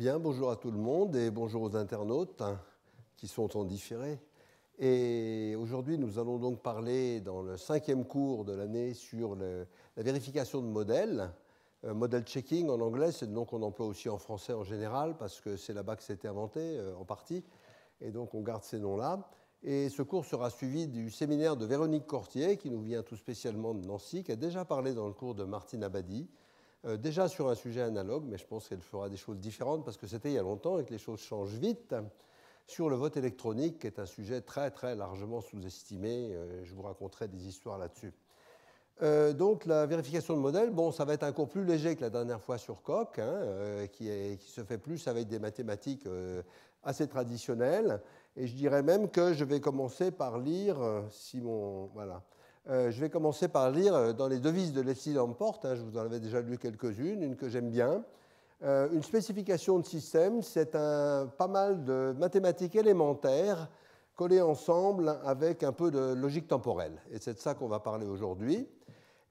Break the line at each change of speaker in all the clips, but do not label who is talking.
Bien, bonjour à tout le monde et bonjour aux internautes qui sont en différé. Et aujourd'hui, nous allons donc parler dans le cinquième cours de l'année sur la vérification de modèles. Modèle euh, model checking en anglais, c'est le nom qu'on emploie aussi en français en général parce que c'est là-bas que c'était inventé euh, en partie. Et donc on garde ces noms-là. Et ce cours sera suivi du séminaire de Véronique Cortier, qui nous vient tout spécialement de Nancy, qui a déjà parlé dans le cours de Martine Abadi euh, déjà sur un sujet analogue, mais je pense qu'elle fera des choses différentes parce que c'était il y a longtemps et que les choses changent vite, sur le vote électronique, qui est un sujet très très largement sous-estimé. Euh, je vous raconterai des histoires là-dessus. Euh, donc la vérification de modèle, bon, ça va être un cours plus léger que la dernière fois sur Coq, hein, qui, se fait plus avec des mathématiques assez traditionnelles. Et je dirais même que je vais commencer par lire, si Voilà euh, je vais commencer par lire euh, dans les devises de Leslie Lamport, hein, je vous en avais déjà lu quelques-unes, une que j'aime bien. Euh, une spécification de système, c'est un pas mal de mathématiques élémentaires collées ensemble avec un peu de logique temporelle. Et c'est de ça qu'on va parler aujourd'hui.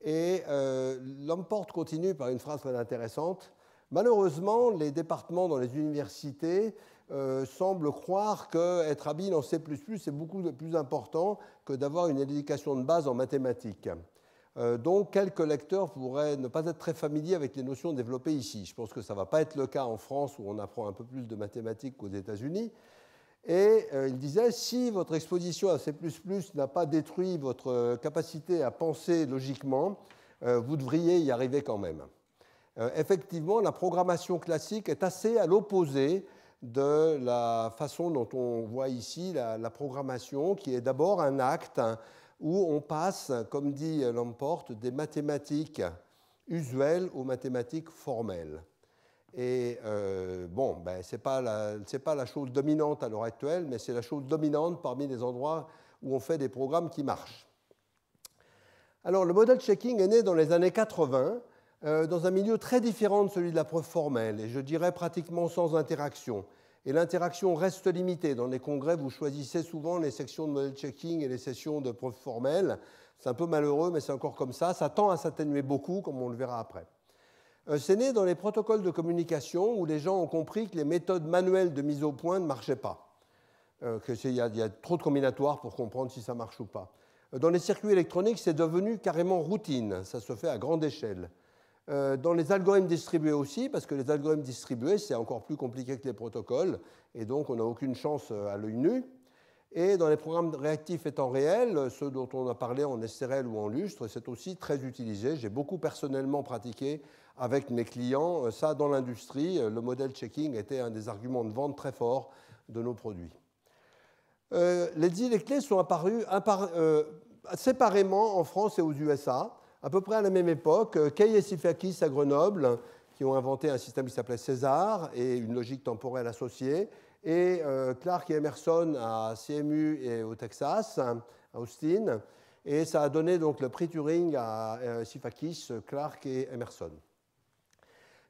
Et euh, Lamport continue par une phrase très intéressante. Malheureusement, les départements dans les universités euh, semble croire qu'être habile en C est beaucoup plus important que d'avoir une éducation de base en mathématiques. Euh, donc, quelques lecteurs pourraient ne pas être très familiers avec les notions développées ici. Je pense que ça ne va pas être le cas en France où on apprend un peu plus de mathématiques qu'aux États-Unis. Et euh, il disait si votre exposition à C n'a pas détruit votre capacité à penser logiquement, vous devriez y arriver quand même. effectivement, la programmation classique est assez à l'opposé de la façon dont on voit ici la, programmation, qui est d'abord un acte où on passe, comme dit Lamporte, des mathématiques usuelles aux mathématiques formelles. Et euh, bon, ben, ce n'est pas, la chose dominante à l'heure actuelle, mais c'est la chose dominante parmi les endroits où on fait des programmes qui marchent. Alors, le model checking est né dans les années 80 euh, dans un milieu très différent de celui de la preuve formelle, et je dirais pratiquement sans interaction. Et l'interaction reste limitée. Dans les congrès, vous choisissez souvent les sections de model checking et les sessions de preuve formelle. C'est un peu malheureux, mais c'est encore comme ça. Ça tend à s'atténuer beaucoup, comme on le verra après. Euh, c'est né dans les protocoles de communication où les gens ont compris que les méthodes manuelles de mise au point ne marchaient pas. Euh, il y, y, a trop de combinatoires pour comprendre si ça marche ou pas. Dans les circuits électroniques, c'est devenu carrément routine. Ça se fait à grande échelle. Euh, dans les algorithmes distribués aussi, parce que les algorithmes distribués, c'est encore plus compliqué que les protocoles, et donc on n'a aucune chance euh, à l'œil nu. Et dans les programmes réactifs et temps réel, euh, ceux dont on a parlé en SRL ou en lustre, c'est aussi très utilisé. J'ai beaucoup personnellement pratiqué avec mes clients ça dans l'industrie. Le modèle checking était un des arguments de vente très forts de nos produits. les clés sont apparues séparément en France et aux USA à peu près à la même époque, euh, Kay et Sifakis à Grenoble, qui ont inventé un système qui s'appelait César et une logique temporelle associée, et euh, Clark et Emerson à CMU et au Texas, à Austin. Et ça a donné donc le prix Turing à euh, Sifakis, Clark et Emerson.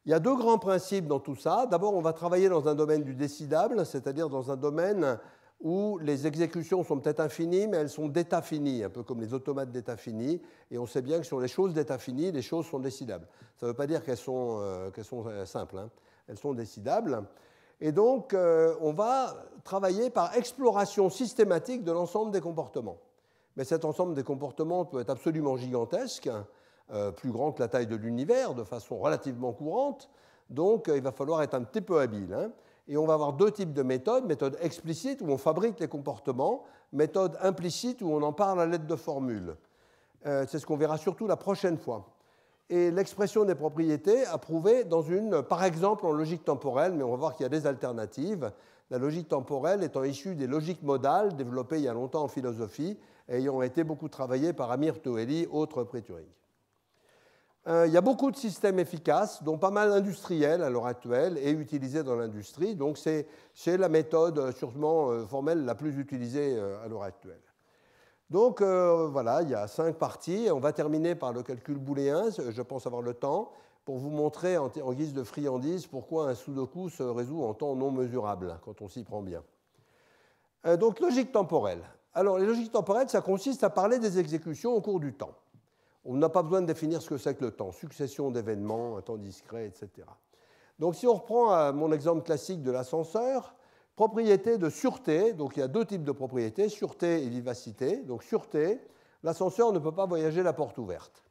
Il y a deux grands principes dans tout ça. D'abord, on va travailler dans un domaine du décidable, c'est-à-dire dans un domaine où les exécutions sont peut-être infinies, mais elles sont d'état fini, un peu comme les automates d'état fini, et on sait bien que sur les choses d'état fini, les choses sont décidables. Ça ne veut pas dire qu'elles sont, euh, euh, simples, hein. elles sont décidables. Et donc, euh, on va travailler par exploration systématique de l'ensemble des comportements. Mais cet ensemble des comportements peut être absolument gigantesque, plus grand que la taille de l'univers, de façon relativement courante, donc il va falloir être un petit peu habile. Hein. Et on va avoir deux types de méthodes, méthode explicite où on fabrique les comportements, méthode implicite où on en parle à l'aide de formules. Euh, c'est ce qu'on verra surtout la prochaine fois. Et l'expression des propriétés approuvée dans une, par exemple en logique temporelle, mais on va voir qu'il y a des alternatives. La logique temporelle étant issue des logiques modales développées il y a longtemps en philosophie, et ayant été beaucoup travaillées par Amir Toeli, autre préturique. Euh, il y a beaucoup de systèmes efficaces, dont pas mal industriels à l'heure actuelle et utilisés dans l'industrie. Donc c'est la méthode euh, sûrement euh, formelle la plus utilisée à l'heure actuelle. Donc voilà, il y a cinq parties. On va terminer par le calcul booléen, je pense avoir le temps, pour vous montrer en, guise de friandise pourquoi un sudoku se résout en temps non mesurable, quand on s'y prend bien. donc logique temporelle. Alors les logiques temporelles, ça consiste à parler des exécutions au cours du temps. On n'a pas besoin de définir ce que c'est que le temps, succession d'événements, un temps discret, etc. Donc si on reprend euh, mon exemple classique de l'ascenseur, propriété de sûreté, donc il y a deux types de propriétés, sûreté et vivacité. Donc sûreté, l'ascenseur ne peut pas voyager la porte ouverte.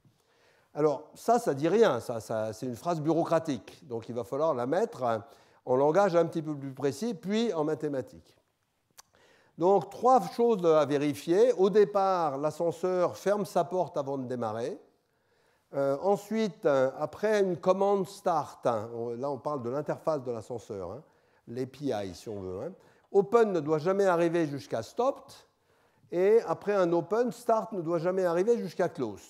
Alors ça, ça dit rien, ça c'est une phrase bureaucratique, donc il va falloir la mettre en langage un petit peu plus précis, puis en mathématiques. Donc trois choses à vérifier. Au départ, l'ascenseur ferme sa porte avant de démarrer. Euh, ensuite, euh, après une commande start, hein, là on parle de l'interface de l'ascenseur, hein, l'API si on veut. Hein. Open ne doit jamais arriver jusqu'à stopped. Et après un open, start ne doit jamais arriver jusqu'à closed.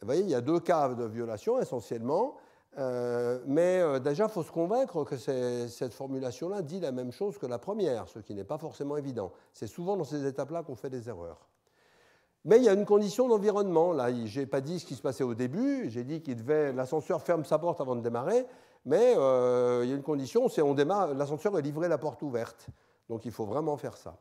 Vous voyez, il y a deux cas de violation essentiellement. Euh, mais euh, déjà, il faut se convaincre que cette formulation-là dit la même chose que la première, ce qui n'est pas forcément évident. C'est souvent dans ces étapes-là qu'on fait des erreurs. Mais il y a une condition d'environnement. Là, je n'ai pas dit ce qui se passait au début. J'ai dit qu'il devait l'ascenseur ferme sa porte avant de démarrer. Mais euh, il y a une condition, c'est on démarre, l'ascenseur est livré la porte ouverte. Donc il faut vraiment faire ça.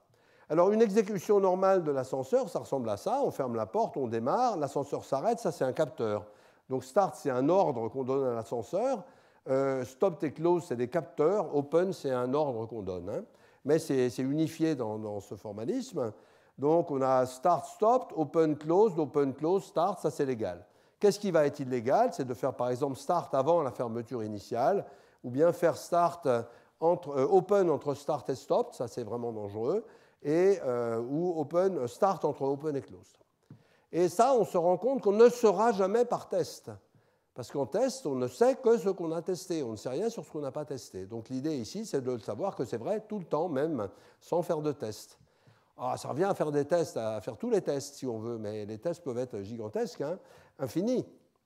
Alors une exécution normale de l'ascenseur, ça ressemble à ça. On ferme la porte, on démarre, l'ascenseur s'arrête. Ça, c'est un capteur. Donc start, c'est un ordre qu'on donne à l'ascenseur. Euh, stop et close, c'est des capteurs. Open, c'est un ordre qu'on donne. Hein. Mais c'est unifié dans, ce formalisme. Donc on a start, stop, open, close, open, close, start, ça c'est légal. Qu'est-ce qui va être illégal C'est de faire par exemple start avant la fermeture initiale, ou bien faire start euh, entre, euh, open entre start et stop, ça c'est vraiment dangereux, et, euh, ou open, start entre open et close. Et ça, on se rend compte qu'on ne saura jamais par test. Parce qu'en test, on ne sait que ce qu'on a testé, on ne sait rien sur ce qu'on n'a pas testé. Donc l'idée ici, c'est de savoir que c'est vrai tout le temps, même sans faire de test. Ah, ça revient à faire des tests, à faire tous les tests si on veut, mais les tests peuvent être gigantesques, hein. infinis.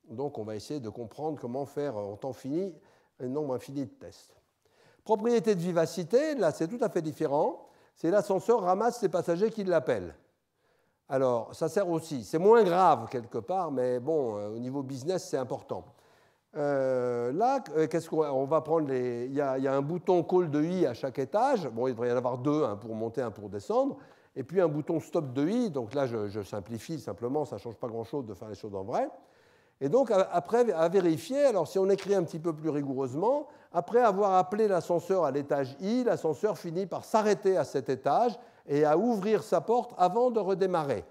Donc on va essayer de comprendre comment faire en temps fini un nombre infini de tests. Propriété de vivacité, là c'est tout à fait différent. C'est l'ascenseur ramasse les passagers qui l'appellent. Alors, ça sert aussi. C'est moins grave quelque part, mais bon, euh, au niveau business, c'est important. Euh, là, euh, qu'est-ce qu'on va prendre il, y a, un bouton call de i à chaque étage. Bon, il devrait y en avoir deux, un hein, pour monter, un pour descendre. Et puis un bouton stop de i. Donc là, je, je simplifie simplement, ça ne change pas grand-chose de faire les choses en vrai. Et donc, après, à vérifier, alors si on écrit un petit peu plus rigoureusement, après avoir appelé l'ascenseur à l'étage I, l'ascenseur finit par s'arrêter à cet étage et à ouvrir sa porte avant de redémarrer.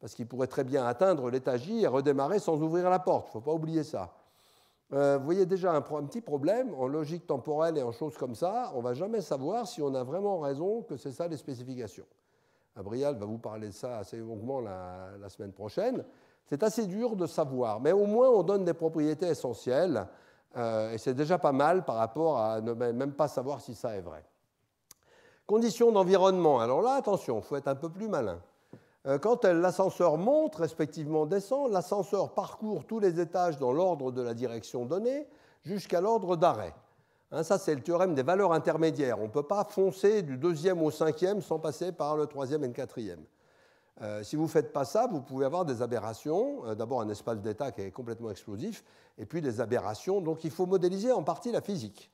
Parce qu'il pourrait très bien atteindre l'étage I et redémarrer sans ouvrir la porte. Il ne faut pas oublier ça. Euh, vous voyez déjà un, petit problème en logique temporelle et en choses comme ça. On ne va jamais savoir si on a vraiment raison que c'est ça les spécifications. Abrial va vous parler de ça assez longuement la semaine prochaine. C'est assez dur de savoir, mais au moins on donne des propriétés essentielles, euh, et c'est déjà pas mal par rapport à ne même pas savoir si ça est vrai. Conditions d'environnement. Alors là, attention, il faut être un peu plus malin. Euh, quand l'ascenseur monte, respectivement descend, l'ascenseur parcourt tous les étages dans l'ordre de la direction donnée jusqu'à l'ordre d'arrêt. Hein, ça, c'est le théorème des valeurs intermédiaires. On ne peut pas foncer du deuxième au cinquième sans passer par le troisième et le quatrième. Euh, si vous ne faites pas ça, vous pouvez avoir des aberrations, euh, d'abord un espace d'état qui est complètement explosif, et puis des aberrations. Donc il faut modéliser en partie la physique.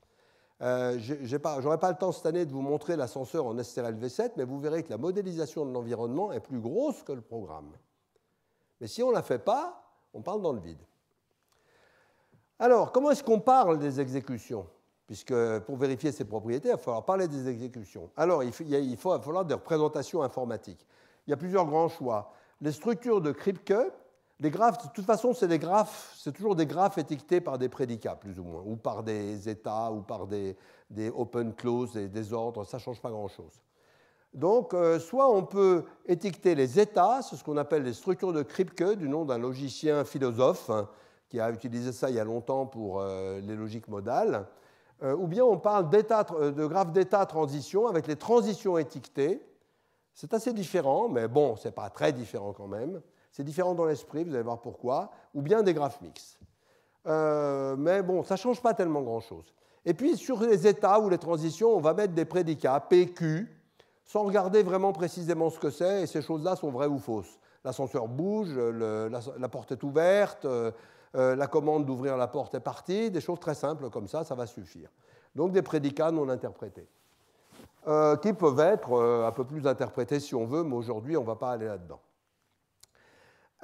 Euh, je n'aurai pas le temps cette année de vous montrer l'ascenseur en v 7 mais vous verrez que la modélisation de l'environnement est plus grosse que le programme. Mais si on ne la fait pas, on parle dans le vide. Alors, comment est-ce qu'on parle des exécutions Puisque pour vérifier ces propriétés, il va falloir parler des exécutions. Alors, il, faut, il va falloir des représentations informatiques il y a plusieurs grands choix. Les structures de Kripke, les graphes, de toute façon, c'est des graphes, c'est toujours des graphes étiquetés par des prédicats, plus ou moins, ou par des états, ou par des, open close, des, des ordres, ça ne change pas grand-chose. Donc, euh, soit on peut étiqueter les états, c'est ce qu'on appelle les structures de Kripke, du nom d'un logicien philosophe hein, qui a utilisé ça il y a longtemps pour euh, les logiques modales, euh, ou bien on parle de graphes d'état transition avec les transitions étiquetées, c'est assez différent, mais bon, ce n'est pas très différent quand même. C'est différent dans l'esprit, vous allez voir pourquoi, ou bien des graphes mixtes. Euh, mais bon, ça ne change pas tellement grand-chose. Et puis sur les états ou les transitions, on va mettre des prédicats PQ, sans regarder vraiment précisément ce que c'est, et ces choses-là sont vraies ou fausses. L'ascenseur bouge, la, porte est ouverte, euh, euh, la commande d'ouvrir la porte est partie, des choses très simples comme ça, ça va suffire. Donc des prédicats non interprétés. Euh, qui peuvent être euh, un peu plus interprétées si on veut, mais aujourd'hui on ne va pas aller là-dedans.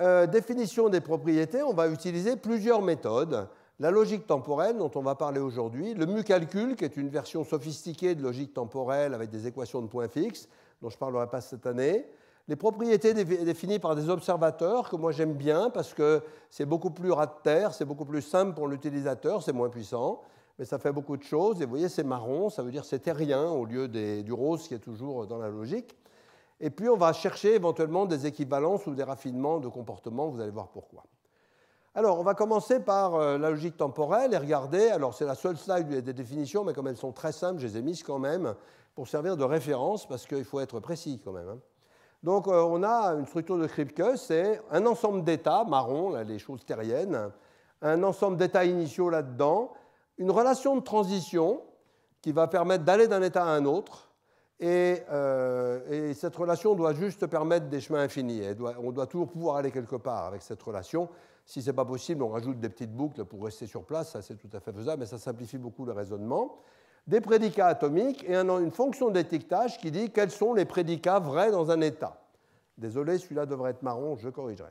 Euh, définition des propriétés, on va utiliser plusieurs méthodes. La logique temporelle dont on va parler aujourd'hui, le mu-calcul qui est une version sophistiquée de logique temporelle avec des équations de points fixes dont je ne parlerai pas cette année, les propriétés définies par des observateurs que moi j'aime bien parce que c'est beaucoup plus ras de terre, c'est beaucoup plus simple pour l'utilisateur, c'est moins puissant mais ça fait beaucoup de choses. Et vous voyez, c'est marron, ça veut dire c'était rien au lieu du rose qui est toujours dans la logique. Et puis on va chercher éventuellement des équivalences ou des raffinements de comportement, vous allez voir pourquoi. Alors on va commencer par euh, la logique temporelle et regarder, alors c'est la seule slide des définitions, mais comme elles sont très simples, je les ai mises quand même pour servir de référence, parce qu'il faut être précis quand même. Hein. Donc euh, on a une structure de Kripke, c'est un ensemble d'états, marron, là, les choses terriennes, un ensemble d'états initiaux là-dedans, une relation de transition qui va permettre d'aller d'un état à un autre. Et, euh, cette relation doit juste permettre des chemins infinis. on doit toujours pouvoir aller quelque part avec cette relation. Si ce n'est pas possible, on rajoute des petites boucles pour rester sur place. Ça, c'est tout à fait faisable, mais ça simplifie beaucoup le raisonnement. Des prédicats atomiques et un, une fonction d'étiquetage qui dit quels sont les prédicats vrais dans un état. Désolé, celui-là devrait être marron, je corrigerai.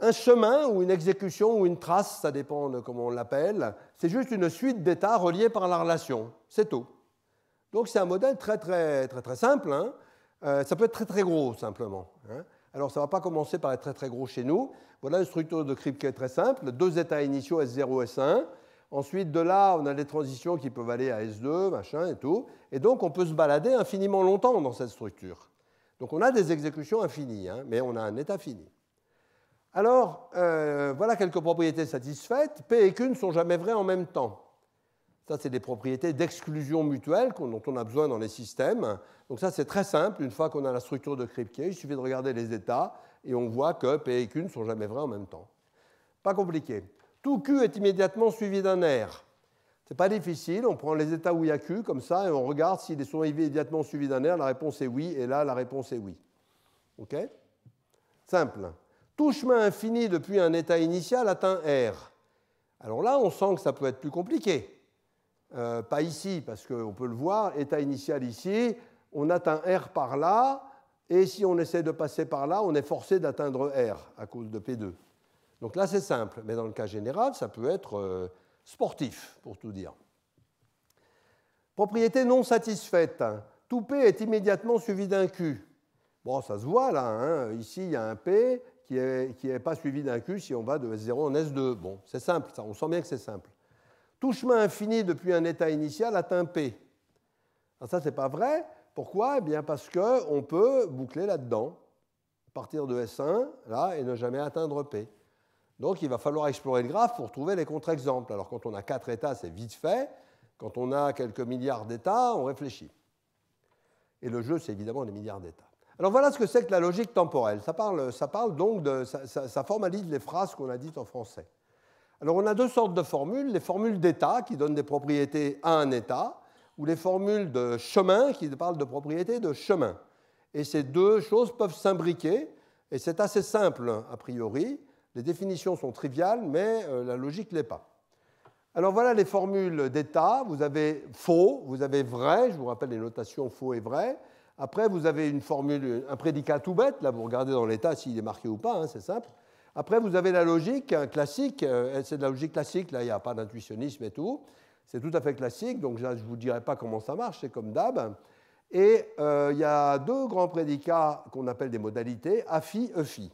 Un chemin ou une exécution ou une trace, ça dépend de comment on l'appelle, c'est juste une suite d'états reliés par la relation. C'est tout. Donc c'est un modèle très très très très simple. Hein. Euh, ça peut être très très gros simplement. Hein. Alors ça ne va pas commencer par être très très gros chez nous. Voilà une structure de crypte très simple. Deux états initiaux S0 S1. Ensuite, de là, on a des transitions qui peuvent aller à S2, machin et tout. Et donc, on peut se balader infiniment longtemps dans cette structure. Donc, on a des exécutions infinies, hein, mais on a un état fini. Alors, euh, voilà quelques propriétés satisfaites. P et Q ne sont jamais vrais en même temps. Ça, c'est des propriétés d'exclusion mutuelle dont on a besoin dans les systèmes. Donc ça, c'est très simple. Une fois qu'on a la structure de Kripke, il suffit de regarder les états et on voit que P et Q ne sont jamais vrais en même temps. Pas compliqué. Tout Q est immédiatement suivi d'un R. C'est pas difficile, on prend les états où il y a Q comme ça et on regarde s'ils sont immédiatement suivis d'un R. La réponse est oui et là, la réponse est oui. OK Simple. Tout chemin infini depuis un état initial atteint R. Alors là, on sent que ça peut être plus compliqué. Euh, pas ici, parce qu'on peut le voir, état initial ici, on atteint R par là, et si on essaie de passer par là, on est forcé d'atteindre R à cause de P2. Donc là, c'est simple, mais dans le cas général, ça peut être euh, sportif, pour tout dire. Propriété non satisfaite. Tout P est immédiatement suivi d'un Q. Bon, ça se voit là, hein. ici il y a un P, qui n'est pas suivi d'un Q si on va de S0 en S2. Bon, c'est simple, ça, on sent bien que c'est simple. Tout chemin infini depuis un état initial atteint P. Alors ça, ce n'est pas vrai. Pourquoi Eh bien parce qu'on peut boucler là-dedans, partir de S1, là, et ne jamais atteindre P. Donc il va falloir explorer le graphe pour trouver les contre-exemples. Alors quand on a quatre états, c'est vite fait. Quand on a quelques milliards d'états, on réfléchit. Et le jeu, c'est évidemment les milliards d'états. Alors voilà ce que c'est que la logique temporelle. Ça parle, ça donc de, ça, formalise les phrases qu'on a dites en français. Alors on a deux sortes de formules, les formules d'état qui donnent des propriétés à un état, ou les formules de chemin qui parlent de propriétés de chemin. Et ces deux choses peuvent s'imbriquer, et c'est assez simple a priori. Les définitions sont triviales, mais euh, la logique ne l'est pas. Alors voilà les formules d'état. Vous avez faux, vous avez vrai, je vous rappelle les notations faux et vrai. Après, vous avez une formule, un prédicat tout bête. Là, vous regardez dans l'état s'il est marqué ou pas, hein, c'est simple. Après, vous avez la logique classique. Euh, c'est de la logique classique. Là, il n'y a pas d'intuitionnisme et tout. C'est tout à fait classique. Donc, là, je ne vous dirai pas comment ça marche. C'est comme d'hab. Et euh, il y a deux grands prédicats qu'on appelle des modalités, AFI, EFI.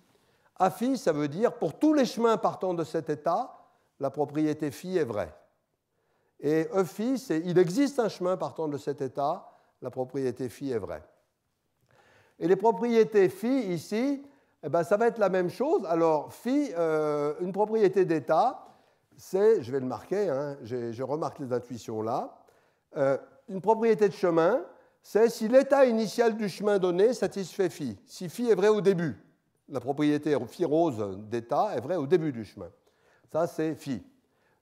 AFI, ça veut dire pour tous les chemins partant de cet état, la propriété phi est vraie. Et EFI, c'est il existe un chemin partant de cet état, la propriété phi est vraie. Et les propriétés phi ici, eh ben, ça va être la même chose. Alors, phi, euh, une propriété d'état, c'est, je vais le marquer, hein, je remarque les intuitions là, euh, une propriété de chemin, c'est si l'état initial du chemin donné satisfait phi. Si phi est vrai au début, la propriété phi rose d'état est vraie au début du chemin. Ça, c'est phi.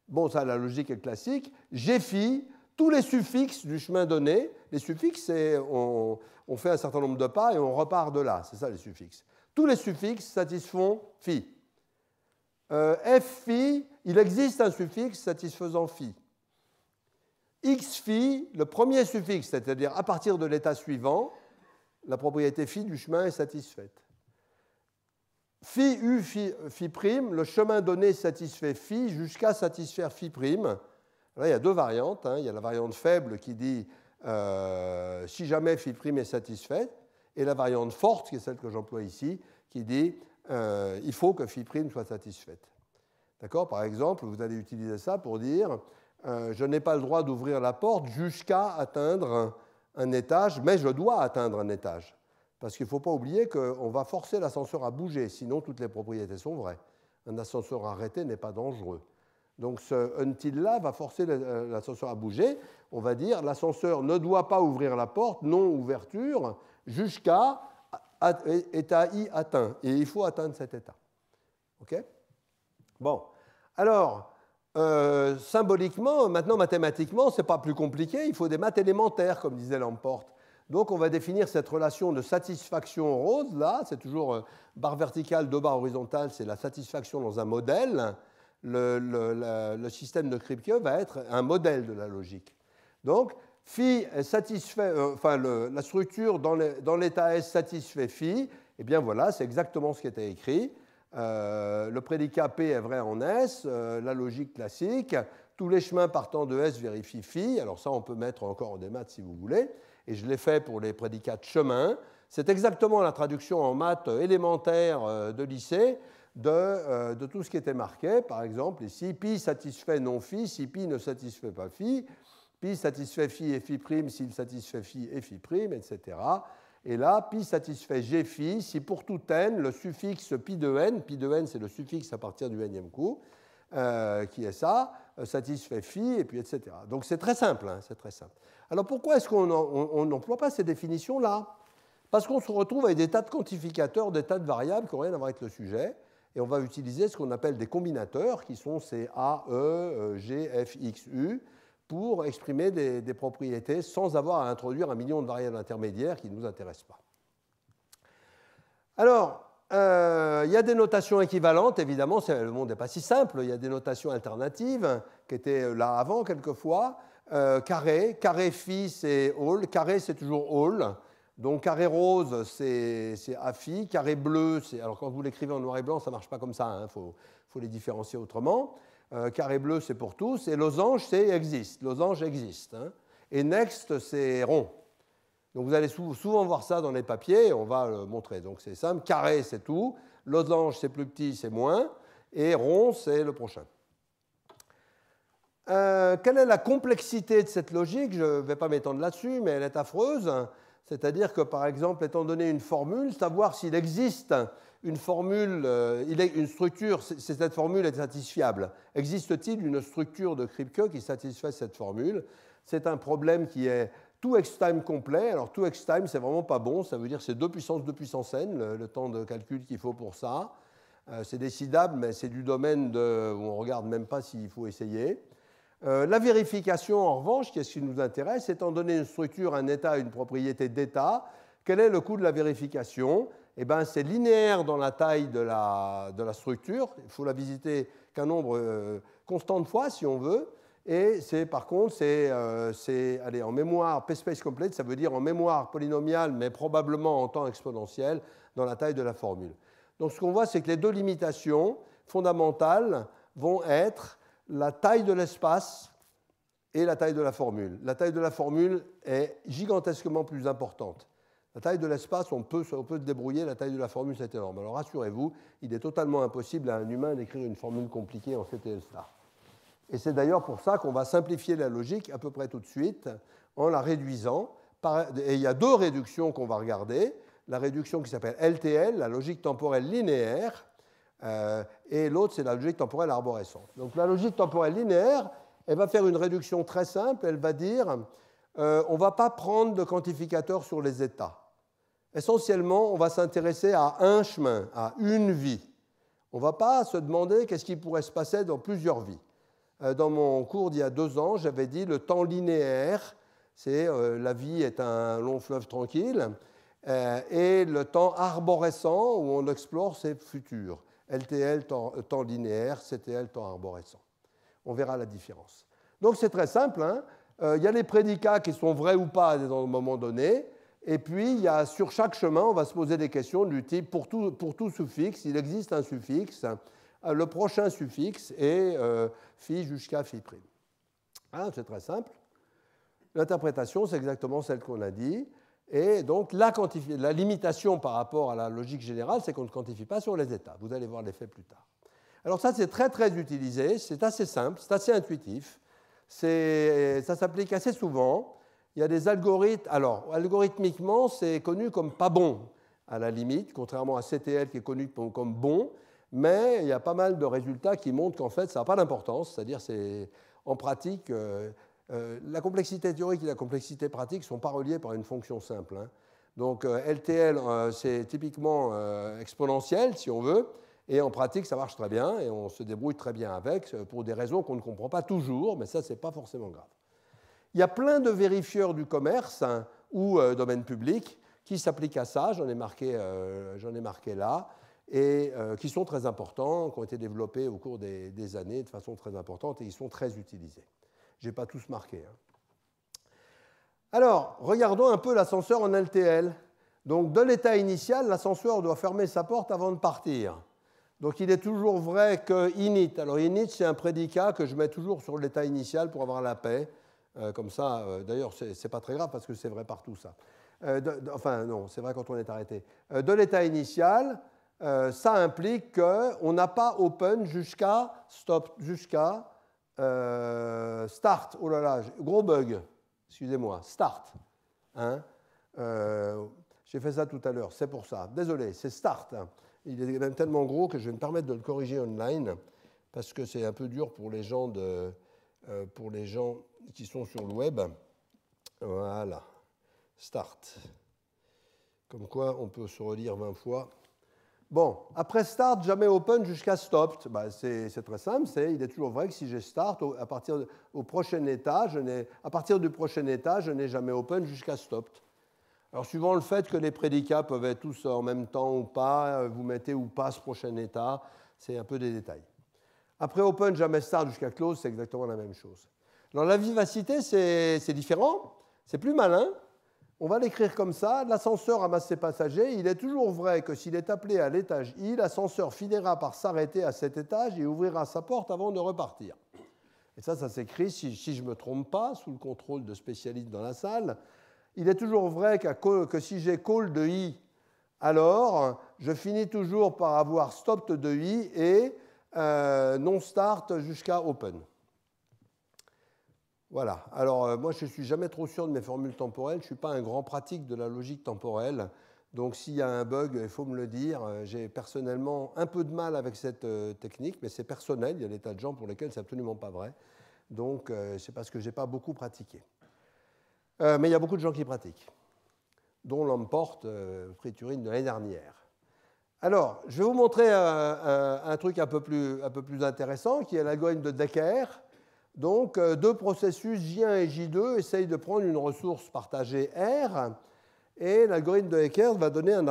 Bon, ça, la logique est classique. J'ai phi, tous les suffixes du chemin donné. Les suffixes, on, fait un certain nombre de pas et on repart de là. C'est ça les suffixes. Tous les suffixes satisfont phi. Euh, f phi, il existe un suffixe satisfaisant phi. x phi, le premier suffixe, c'est-à-dire à partir de l'état suivant, la propriété phi du chemin est satisfaite. Phi u phi, phi prime, le chemin donné satisfait phi jusqu'à satisfaire phi prime. Là, il y a deux variantes. Hein. Il y a la variante faible qui dit euh, si jamais phi' est satisfaite, et la variante forte, qui est celle que j'emploie ici, qui dit euh, il faut que phi' soit satisfaite. D'accord Par exemple, vous allez utiliser ça pour dire euh, je n'ai pas le droit d'ouvrir la porte jusqu'à atteindre un, étage, mais je dois atteindre un étage. Parce qu'il ne faut pas oublier qu'on va forcer l'ascenseur à bouger, sinon toutes les propriétés sont vraies. Un ascenseur arrêté n'est pas dangereux. Donc ce until-là va forcer euh, l'ascenseur à bouger. On va dire l'ascenseur ne doit pas ouvrir la porte, non ouverture, jusqu'à état I atteint. Et il faut atteindre cet état. OK Bon. Alors, euh, symboliquement, maintenant mathématiquement, ce n'est pas plus compliqué. Il faut des maths élémentaires, comme disait Lamporte. Donc on va définir cette relation de satisfaction rose, là, c'est toujours euh, barre verticale, deux barres horizontales, c'est la satisfaction dans un modèle le, système de Kripke va être un modèle de la logique. Donc, satisfait, euh, enfin, la structure dans l'état S satisfait phi, eh bien voilà, c'est exactement ce qui était écrit. Euh, le prédicat P est vrai en S, euh, la logique classique, tous les chemins partant de S vérifient phi, alors ça on peut mettre encore en des maths si vous voulez, et je l'ai fait pour les prédicats de chemin. C'est exactement la traduction en maths élémentaire de lycée, euh, de, tout ce qui était marqué. Par exemple, ici, pi satisfait non fi si pi ne satisfait pas fi, Pi satisfait fi et phi prime s'il satisfait phi et phi prime, etc. Et là, pi satisfait g phi si pour tout n, le suffixe pi de n, pi de n c'est le suffixe à partir du nème coup, euh, qui est ça, euh, satisfait fi, et puis etc. Donc c'est très simple, hein, c'est très simple. Alors pourquoi est-ce qu'on n'emploie pas ces définitions-là Parce qu'on se retrouve avec des tas de quantificateurs, des tas de variables qui n'ont rien à voir avec le sujet et on va utiliser ce qu'on appelle des combinateurs, qui sont ces A, E, euh, G, F, X, U, pour exprimer des, propriétés sans avoir à introduire un million de variables intermédiaires qui ne nous intéressent pas. Alors, euh, il y a des notations équivalentes, évidemment, le monde n'est pas si simple, il y a des notations alternatives qui étaient euh, là avant quelquefois. carré, carré phi c'est all, carré c'est toujours all, donc carré rose, c'est affi. carré bleu, c'est... Alors quand vous l'écrivez en noir et blanc, ça ne marche pas comme ça, il hein. faut, les différencier autrement. Euh, carré bleu, c'est pour tous, et losange, c'est existe, losange existe. Hein. Et next, c'est rond. Donc vous allez souvent voir ça dans les papiers, on va le montrer. Donc c'est simple, carré, c'est tout, losange, c'est plus petit, c'est moins, et rond, c'est le prochain. Euh, quelle est la complexité de cette logique Je ne vais pas m'étendre là-dessus, mais elle est affreuse. C'est-à-dire que, par exemple, étant donné une formule, savoir s'il existe une formule, euh, une structure, si cette formule est satisfiable. Existe-t-il une structure de Kripke qui satisfait cette formule C'est un problème qui est tout x-time complet. Alors, tout x-time, c'est vraiment pas bon. Ça veut dire c'est 2 puissance 2 puissance n, le, temps de calcul qu'il faut pour ça. Euh, c'est décidable, mais c'est du domaine de, où on ne regarde même pas s'il faut essayer. Euh, la vérification, en revanche, qui est ce qui nous intéresse, étant donné une structure, un état, une propriété d'état, quel est le coût de la vérification eh ben, C'est linéaire dans la taille de la, structure. Il faut la visiter qu'un nombre euh, constant de fois, si on veut. Et c'est par contre, c'est euh, en mémoire p-space complète, ça veut dire en mémoire polynomiale, mais probablement en temps exponentiel, dans la taille de la formule. Donc ce qu'on voit, c'est que les deux limitations fondamentales vont être la taille de l'espace et la taille de la formule. La taille de la formule est gigantesquement plus importante. La taille de l'espace, on peut, se débrouiller, la taille de la formule, c'est énorme. Alors rassurez-vous, il est totalement impossible à un humain d'écrire une formule compliquée en CTL star. Et c'est d'ailleurs pour ça qu'on va simplifier la logique à peu près tout de suite en la réduisant. Et il y a deux réductions qu'on va regarder. La réduction qui s'appelle LTL, la logique temporelle linéaire, euh, et l'autre, c'est la logique temporelle arborescente. Donc la logique temporelle linéaire, elle va faire une réduction très simple. Elle va dire, euh, on ne va pas prendre de quantificateur sur les états. Essentiellement, on va s'intéresser à un chemin, à une vie. On ne va pas se demander qu'est-ce qui pourrait se passer dans plusieurs vies. Euh, dans mon cours d'il y a deux ans, j'avais dit le temps linéaire, c'est la vie est un long fleuve tranquille, et le temps arborescent où on explore ses futurs. LTL euh, temps, linéaire, CTL temps arborescent. On verra la différence. Donc c'est très simple. Hein. Euh, il y a les prédicats qui sont vrais ou pas à un moment donné. Et puis, il y a, sur chaque chemin, on va se poser des questions du type, pour tout, suffixe, il existe un suffixe, euh, le prochain suffixe est phi jusqu'à phi prime. Hein, c'est très simple. L'interprétation, c'est exactement celle qu'on a dit. Et donc la, la limitation par rapport à la logique générale, c'est qu'on ne quantifie pas sur les états. Vous allez voir l'effet plus tard. Alors ça, c'est très très utilisé, c'est assez simple, c'est assez intuitif, ça s'applique assez souvent. Il y a des algorithmes, alors algorithmiquement, c'est connu comme pas bon, à la limite, contrairement à CTL qui est connu comme bon, mais il y a pas mal de résultats qui montrent qu'en fait, ça n'a pas d'importance, c'est-à-dire c'est en pratique, euh, euh, la complexité théorique et la complexité pratique ne sont pas reliées par une fonction simple. Hein. Donc LTL, euh, euh, c'est typiquement exponentiel, si on veut, et en pratique, ça marche très bien, et on se débrouille très bien avec, pour des raisons qu'on ne comprend pas toujours, mais ça, c'est pas forcément grave. Il y a plein de vérifieurs du commerce hein, ou domaine public qui s'appliquent à ça, j'en ai, marqué, là, et qui sont très importants, qui ont été développés au cours des, des années de façon très importante, et ils sont très utilisés. Je n'ai pas tous marqué. Hein. Alors, regardons un peu l'ascenseur en LTL. Donc, de l'état initial, l'ascenseur doit fermer sa porte avant de partir. Donc, il est toujours vrai que init. Alors, init, c'est un prédicat que je mets toujours sur l'état initial pour avoir la paix. Euh, comme ça, euh, d'ailleurs, ce n'est pas très grave parce que c'est vrai partout, ça. Euh, enfin, non, c'est vrai quand on est arrêté. de l'état initial, ça implique qu'on n'a pas open jusqu'à stop, jusqu'à euh, start, oh là là, gros bug, excusez-moi, start. Hein. Euh, j'ai fait ça tout à l'heure, c'est pour ça. Désolé, c'est start. Il est même tellement gros que je vais me permettre de le corriger online parce que c'est un peu dur pour les gens, de, euh, pour les gens qui sont sur le web. Voilà, start. Comme quoi, on peut se relire 20 fois. Bon, après start, jamais open jusqu'à stopped. Bah, c'est très simple, il est toujours vrai que si j'ai start, à partir au prochain état, je à partir du prochain état, je n'ai jamais open jusqu'à stopped. Alors, suivant le fait que les prédicats peuvent être tous en même temps ou pas, euh, vous mettez ou pas ce prochain état, c'est un peu des détails. Après open, jamais start jusqu'à close, c'est exactement la même chose. Alors, la vivacité, c'est différent, c'est plus malin, on va l'écrire comme ça, l'ascenseur amasse ses passagers, il est toujours vrai que s'il est appelé à l'étage I, l'ascenseur finira par s'arrêter à cet étage et ouvrira sa porte avant de repartir. Et ça, ça s'écrit, si, je ne me trompe pas, sous le contrôle de spécialistes dans la salle, il est toujours vrai que si j'ai call de I, alors je finis toujours par avoir stop de I et euh, non start jusqu'à open. Voilà. Alors, euh, moi, je ne suis jamais trop sûr de mes formules temporelles. Je ne suis pas un grand pratique de la logique temporelle. Donc, s'il y a un bug, il faut me le dire. Euh, j'ai personnellement un peu de mal avec cette euh, technique, mais c'est personnel. Il y a des tas de gens pour lesquels c'est absolument pas vrai. Donc, c'est parce que je n'ai pas beaucoup pratiqué. mais il y a beaucoup de gens qui pratiquent, dont l'emporte Friturine de l'année dernière. Alors, je vais vous montrer un, truc un peu, plus, intéressant, qui est l'algorithme de Decker donc, euh, deux processus J1 et J2 essayent de prendre une ressource partagée R, et l'algorithme de Eckert va donner un,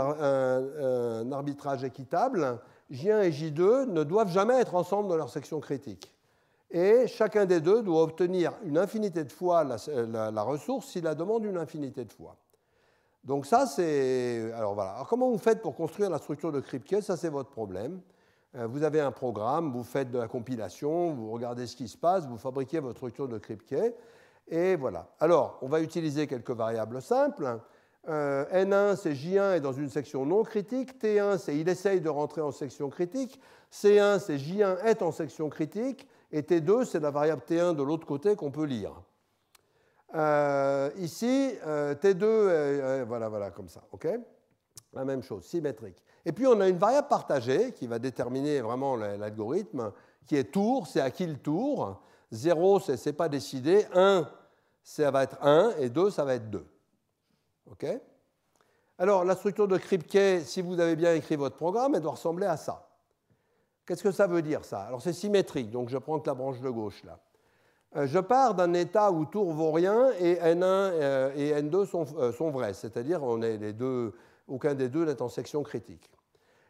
arbitrage équitable. J1 et J2 ne doivent jamais être ensemble dans leur section critique. Et chacun des deux doit obtenir une infinité de fois euh, la, ressource s'il la demande une infinité de fois. Donc ça, c'est... Alors voilà. Alors comment vous faites pour construire la structure de Kripke Ça, c'est votre problème. Euh, vous avez un programme, vous faites de la compilation, vous regardez ce qui se passe, vous fabriquez votre structure de Kripke, et voilà. Alors, on va utiliser quelques variables simples. Euh, N1, c'est J1 est dans une section non critique. T1, c'est il essaye de rentrer en section critique. C1, c'est J1 est en section critique. Et T2, c'est la variable T1 de l'autre côté qu'on peut lire. Euh, ici, T2, voilà, voilà, comme ça. OK La même chose, symétrique. Et puis on a une variable partagée qui va déterminer vraiment l'algorithme, qui est tour, c'est à qui le tour. 0, c'est pas décidé. 1, ça va être 1, et 2, ça va être 2. OK Alors la structure de Kripke, si vous avez bien écrit votre programme, elle doit ressembler à ça. Qu'est-ce que ça veut dire ça Alors c'est symétrique, donc je prends que la branche de gauche là. Euh, je pars d'un état où tour vaut rien et N1 euh, et N2 sont, euh, sont vrais, c'est-à-dire on est les deux, aucun des deux n'est en section critique.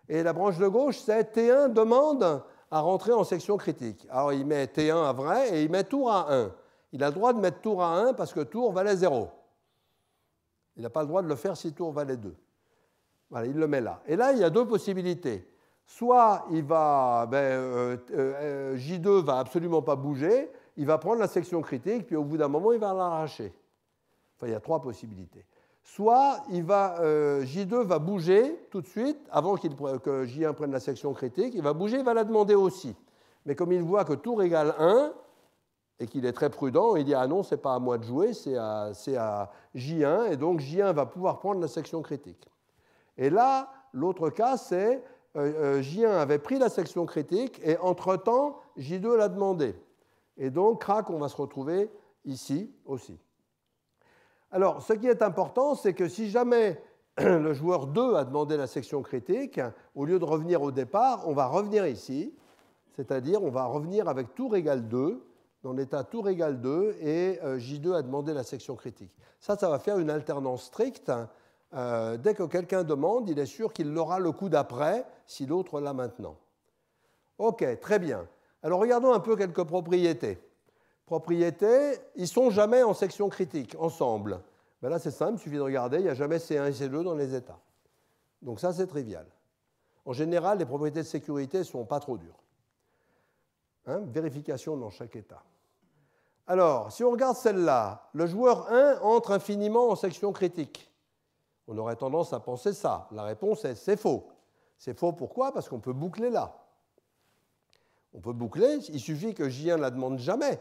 Et la branche de gauche, c'est T1 demande à rentrer en section critique. Alors il met T1 à vrai et il met tour à 1. Il a le droit de mettre tour à 1 parce que tour valait 0. Il n'a pas le droit de le faire si tour valait 2. Voilà, il le met là. Et là, il y a deux possibilités. Soit il va, ben, euh, euh, euh, J2 va absolument pas bouger, il va prendre la section critique, puis au bout d'un moment, il va l'arracher. Enfin, il y a trois possibilités soit euh, J2 va bouger tout de suite, avant que J1 prenne la section critique, il va bouger, il va la demander aussi. Mais comme il voit que tour égale 1, et qu'il est très prudent, il dit Ah non, n'est pas à moi de jouer, c'est à, J1, et donc J1 va pouvoir prendre la section critique. Et là, l'autre cas, c'est euh, euh, J1 avait pris la section critique, et entre-temps, J2 l'a demandé. Et donc, crac, on va se retrouver ici aussi. Alors, ce qui est important, c'est que si jamais le joueur 2 a demandé la section critique, au lieu de revenir au départ, on va revenir ici, c'est-à-dire on va revenir avec tour égal 2, dans l'état tour égal 2, et euh, J2 a demandé la section critique. Ça, ça va faire une alternance stricte. Hein. Euh, dès que quelqu'un demande, il est sûr qu'il l'aura le coup d'après, si l'autre l'a maintenant. OK, très bien. Alors regardons un peu quelques propriétés propriétés, ils sont jamais en section critique, ensemble. Ben là, c'est simple, il suffit de regarder, il n'y a jamais C1 et C2 dans les états. Donc ça, c'est trivial. En général, les propriétés de sécurité ne sont pas trop dures. Hein, vérification dans chaque état. Alors, si on regarde celle-là, le joueur 1 entre infiniment en section critique. On aurait tendance à penser ça. La réponse est c'est faux. C'est faux pourquoi Parce qu'on peut boucler là. On peut boucler, il suffit que J1 ne la demande jamais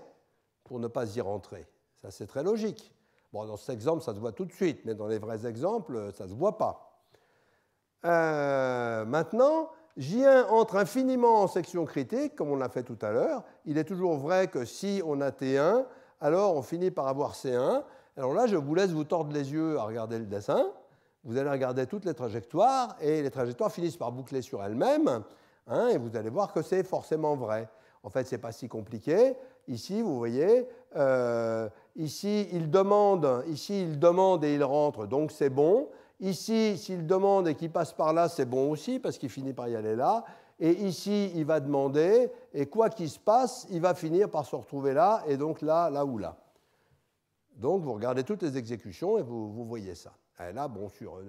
pour ne pas y rentrer. Ça, c'est très logique. Bon, dans cet exemple, ça se voit tout de suite, mais dans les vrais exemples, ça ne se voit pas. Euh, maintenant, J1 entre infiniment en section critique, comme on l'a fait tout à l'heure. Il est toujours vrai que si on a T1, alors on finit par avoir C1. Alors là, je vous laisse vous tordre les yeux à regarder le dessin. Vous allez regarder toutes les trajectoires, et les trajectoires finissent par boucler sur elles-mêmes, hein, et vous allez voir que c'est forcément vrai. En fait, ce n'est pas si compliqué. Ici, vous voyez, euh, ici, il demande, ici, il demande et il rentre, donc c'est bon. Ici, s'il demande et qu'il passe par là, c'est bon aussi, parce qu'il finit par y aller là. Et ici, il va demander, et quoi qu'il se passe, il va finir par se retrouver là, et donc là, là ou là. Donc, vous regardez toutes les exécutions et vous voyez ça. Eh, là, bon, sur,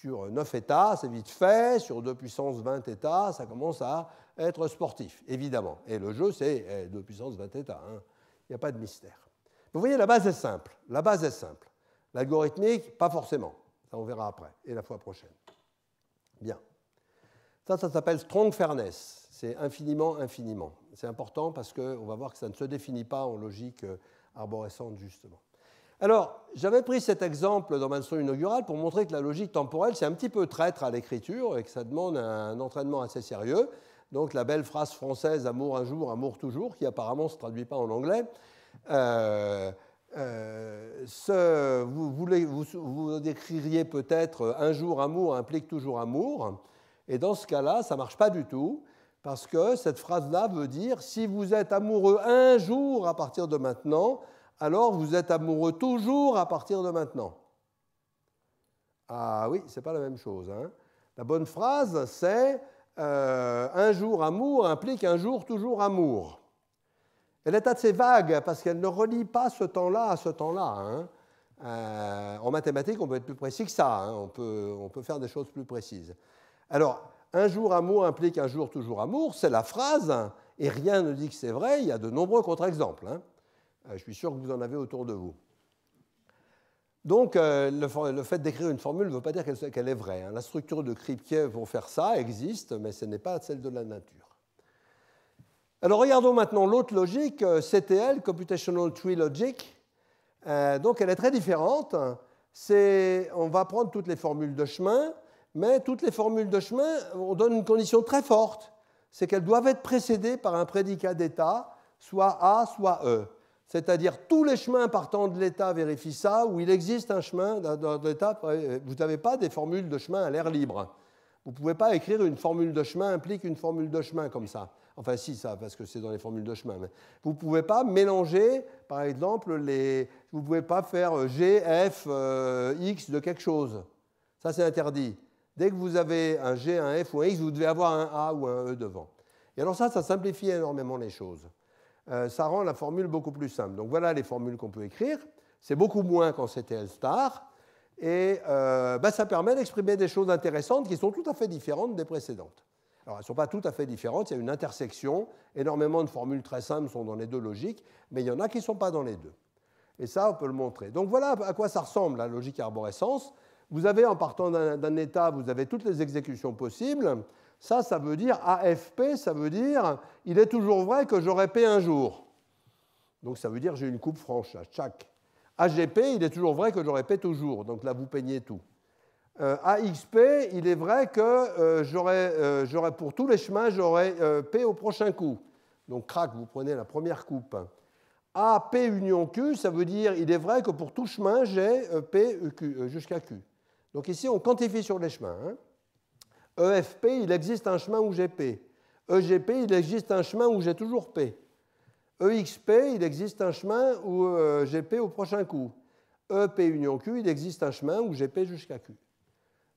9 euh, États, c'est vite fait, sur 2 puissance 20 États, ça commence à être sportif, évidemment. Et le jeu, c'est 2 eh, puissance 20 États. Hein. Il n'y a pas de mystère. Vous voyez, la base est simple. La base est simple. L'algorithmique, pas forcément. Ça, on verra après, et la fois prochaine. Bien. Ça, ça s'appelle strong fairness. C'est infiniment, infiniment. C'est important parce qu'on va voir que ça ne se définit pas en logique euh, arborescente, justement. Alors, j'avais pris cet exemple dans ma leçon inaugurale pour montrer que la logique temporelle, c'est un petit peu traître à l'écriture et que ça demande un entraînement assez sérieux. Donc, la belle phrase française amour un jour, amour toujours, qui apparemment ne se traduit pas en anglais. Euh, euh, vous, vous décririez peut-être un jour amour implique toujours amour. Et dans ce cas-là, ça ne marche pas du tout, parce que cette phrase-là veut dire si vous êtes amoureux un jour à partir de maintenant, alors vous êtes amoureux toujours à partir de maintenant. Ah oui, c'est pas la même chose. Hein. La bonne phrase, c'est euh, un jour amour implique un jour toujours amour. Elle est assez vague parce qu'elle ne relie pas ce temps-là à ce temps-là. Hein. Euh, en mathématiques, on peut être plus précis que ça. Hein. On, peut, on peut faire des choses plus précises. Alors, un jour amour implique un jour toujours amour, c'est la phrase, et rien ne dit que c'est vrai, il y a de nombreux contre-exemples. Euh, je suis sûr que vous en avez autour de vous. Donc, euh, le, fait d'écrire une formule ne veut pas dire qu'elle est vraie. Hein. La structure de Kripke pour faire ça existe, mais ce n'est pas celle de la nature. Alors, regardons maintenant l'autre logique, euh, CTL, Computational Tree Logic. donc, elle est très différente. on va prendre toutes les formules de chemin, mais toutes les formules de chemin, on donne une condition très forte, c'est qu'elles doivent être précédées par un prédicat d'état, soit A, soit E c'est-à-dire tous les chemins partant de l'État vérifient ça, ou il existe un chemin dans l'État, vous n'avez pas des formules de chemin à l'air libre. Vous ne pouvez pas écrire une formule de chemin implique une formule de chemin comme ça. Enfin, si, ça, parce que c'est dans les formules de chemin. vous ne pouvez pas mélanger, par exemple, les. Vous ne pouvez pas faire euh, G, F, euh, X de quelque chose. Ça, c'est interdit. Dès que vous avez un G, un F ou un X, vous devez avoir un A ou un E devant. Et alors, ça, ça simplifie énormément les choses. Euh, ça rend la formule beaucoup plus simple. Donc voilà les formules qu'on peut écrire. C'est beaucoup moins quand c'était star. Et euh, bah, ça permet d'exprimer des choses intéressantes qui sont tout à fait différentes des précédentes. Alors, elles ne sont pas tout à fait différentes, il y a une intersection, énormément de formules très simples sont dans les deux logiques, mais il y en a qui ne sont pas dans les deux. Et ça, on peut le montrer. Donc voilà à quoi ça ressemble la logique arborescence. Vous avez, en partant d'un état, vous avez toutes les exécutions possibles. Ça, ça veut dire AFP, ça veut dire il est toujours vrai que j'aurai P un jour. Donc ça veut dire j'ai une coupe franche à chaque. AGP, il est toujours vrai que j'aurai P toujours. Donc là, vous peignez tout. Euh, AXP, il est vrai que euh, j'aurai euh, pour tous les chemins, j'aurai P au prochain coup. Donc crac, vous prenez la première coupe. AP union Q, ça veut dire il est vrai que pour tout chemin, j'ai P e, jusqu'à Q. Donc ici, on quantifie sur les chemins. Hein. EFP, il existe un chemin où j'ai P. EGP, il existe un chemin où j'ai toujours P. EXP, il existe un chemin où euh, j'ai P au prochain coup. EP union Q, il existe un chemin où j'ai P jusqu'à Q.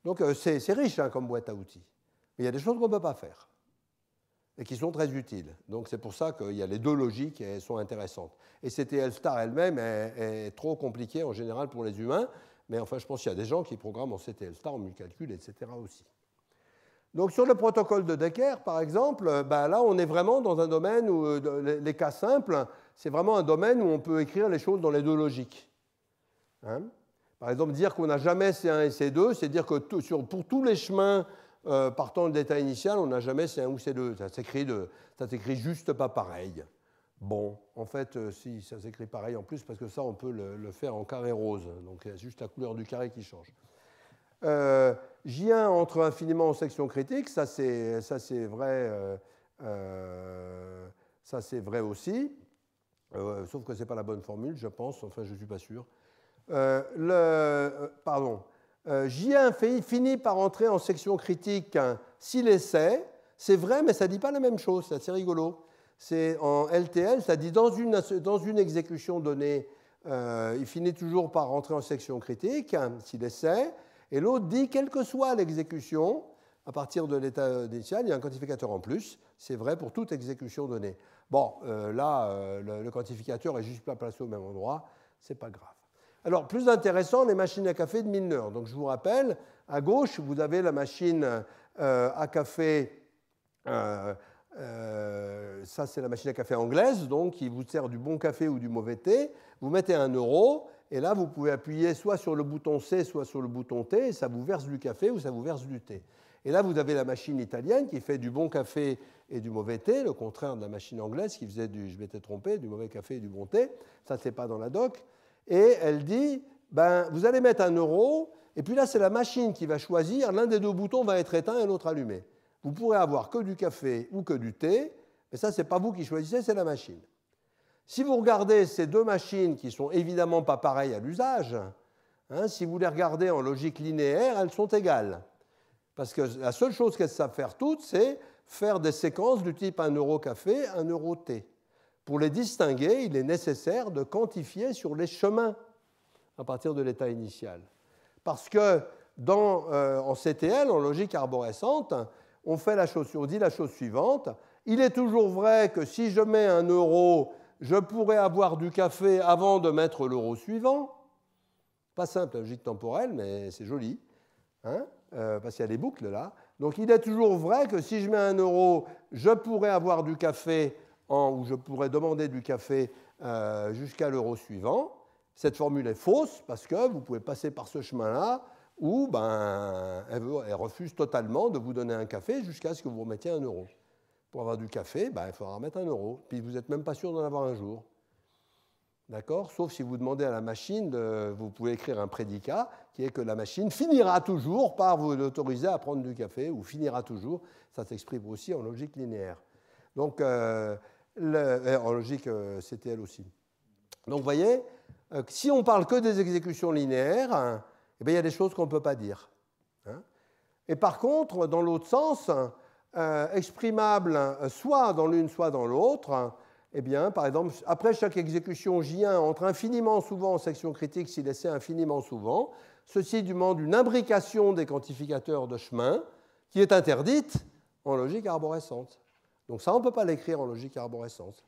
Donc euh, c'est riche hein, comme boîte à outils. Mais il y a des choses qu'on ne peut pas faire et qui sont très utiles. Donc c'est pour ça qu'il y a les deux logiques et elles sont intéressantes. Et CTL e star elle-même est, trop compliquée en général pour les humains, mais enfin je pense qu'il y a des gens qui programment en CTL e star, en multicalcul, etc. aussi. Donc sur le protocole de Decker, par exemple, euh, ben là on est vraiment dans un domaine où euh, les cas simples, c'est vraiment un domaine où on peut écrire les choses dans les deux logiques. Hein. par exemple, dire qu'on n'a jamais C1 et C2, c'est dire que pour tous les chemins euh, partant de l'état initial, on n'a jamais C1 ou C2. Ça s'écrit juste pas pareil. Bon, en fait, si ça s'écrit pareil en plus, parce que ça, on peut le, faire en carré rose. Donc, c'est juste la couleur du carré qui change. Euh, J1 entre infiniment en section critique, ça c'est vrai, euh, euh, ça c'est vrai aussi, sauf que ce n'est pas la bonne formule, je pense, enfin je ne suis pas sûr. pardon, J1 finit par entrer en section critique s'il essaie c'est vrai, mais ça ne dit pas la même chose, c'est assez rigolo. C'est en LTL, ça dit dans une, exécution donnée, il finit toujours par entrer en section critique, s'il essaie. Et l'autre dit, quelle que soit l'exécution, à partir de l'état initial, il y a un quantificateur en plus. C'est vrai pour toute exécution donnée. Bon, euh, là, euh, le, quantificateur est juste pas placé au même endroit. C'est pas grave. Alors, plus intéressant, les machines à café de Milner. Donc, je vous rappelle, à gauche, vous avez la machine euh, à café. ça, c'est la machine à café anglaise, donc qui vous sert du bon café ou du mauvais thé. Vous mettez un euro et là, vous pouvez appuyer soit sur le bouton C, soit sur le bouton T, et ça vous verse du café ou ça vous verse du thé. Et là, vous avez la machine italienne qui fait du bon café et du mauvais thé, le contraire de la machine anglaise qui faisait du, je m'étais trompé, du mauvais café et du bon thé. Ça, n'est pas dans la doc. Et elle dit, ben, vous allez mettre un euro, et puis là, c'est la machine qui va choisir, l'un des deux boutons va être éteint et l'autre allumé. Vous pourrez avoir que du café ou que du thé, mais ça, ce n'est pas vous qui choisissez, c'est la machine. Si vous regardez ces deux machines qui sont évidemment pas pareilles à l'usage, hein, si vous les regardez en logique linéaire, elles sont égales. Parce que la seule chose qu'elles savent faire toutes, c'est faire des séquences du type 1 euro café, 1 euro thé. Pour les distinguer, il est nécessaire de quantifier sur les chemins à partir de l'état initial. Parce que dans, euh, en CTL, en logique arborescente, on, fait la chose, dit la chose suivante. Il est toujours vrai que si je mets un euro je pourrais avoir du café avant de mettre l'euro suivant. Pas simple, logique temporelle, mais c'est joli. Hein euh, parce qu'il y a des boucles là. Donc il est toujours vrai que si je mets un euro, je pourrais avoir du café en, ou je pourrais demander du café euh, jusqu'à l'euro suivant. Cette formule est fausse parce que vous pouvez passer par ce chemin-là où ben, elle, elle refuse totalement de vous donner un café jusqu'à ce que vous remettiez un euro. Pour avoir du café, ben, il faudra mettre un euro. Puis vous n'êtes même pas sûr d'en avoir un jour. D'accord Sauf si vous demandez à la machine, de, vous pouvez écrire un prédicat qui est que la machine finira toujours par vous autoriser à prendre du café, ou finira toujours, ça s'exprime aussi en logique linéaire. Donc, euh, euh, en logique euh, CTL aussi. Donc, vous voyez, si on parle que des exécutions linéaires, hein, eh ben, il y a des choses qu'on ne peut pas dire. Hein. Et par contre, dans l'autre sens, euh, exprimable euh, soit dans l'une, soit dans l'autre, eh bien, par exemple, après chaque exécution J1 entre infiniment souvent en section critique s'il essaie infiniment souvent, ceci demande une imbrication des quantificateurs de chemin qui est interdite en logique arborescente. Donc ça, on ne peut pas l'écrire en logique arborescente.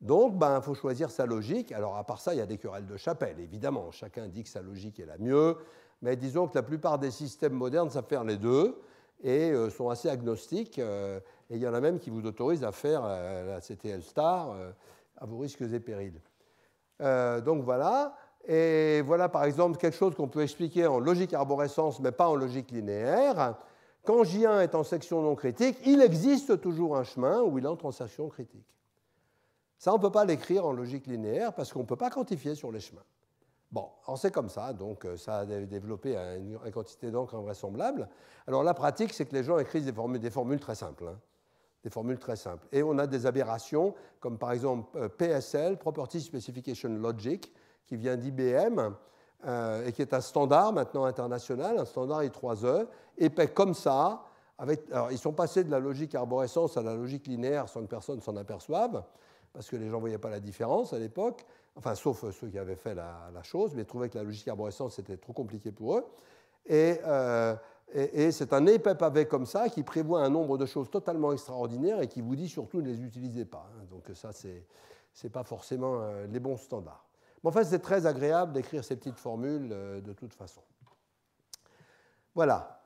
Donc, il ben, faut choisir sa logique. Alors, à part ça, il y a des querelles de chapelle, évidemment. Chacun dit que sa logique est la mieux. Mais disons que la plupart des systèmes modernes savent faire les deux et euh, sont assez agnostiques. Euh, et il y en a même qui vous autorisent à faire euh, la CTL star à vos risques et périls. donc voilà. Et voilà par exemple quelque chose qu'on peut expliquer en logique arborescence, mais pas en logique linéaire. Quand J1 est en section non critique, il existe toujours un chemin où il entre en section critique. Ça, on ne peut pas l'écrire en logique linéaire parce qu'on ne peut pas quantifier sur les chemins. Bon, alors c'est comme ça, donc euh, ça a développé une, quantité d'encre invraisemblable. Alors la pratique, c'est que les gens écrivent des formules, très simples. Hein. des formules très simples. Et on a des aberrations, comme par exemple euh, PSL, Property Specification Logic, qui vient d'IBM euh, et qui est un standard maintenant international, un standard I3E, épais comme ça. alors ils sont passés de la logique arborescence à la logique linéaire sans que personne s'en aperçoive, parce que les gens ne voyaient pas la différence à l'époque enfin sauf euh, ceux qui avaient fait la, chose, mais trouvaient que la logique arborescente c'était trop compliqué pour eux. Euh, et, c'est un épais pavé comme ça qui prévoit un nombre de choses totalement extraordinaires et qui vous dit surtout ne les utilisez pas. Hein. Donc ça, ce n'est pas forcément euh, les bons standards. Mais fait c'est très agréable d'écrire ces petites formules de toute façon. Voilà.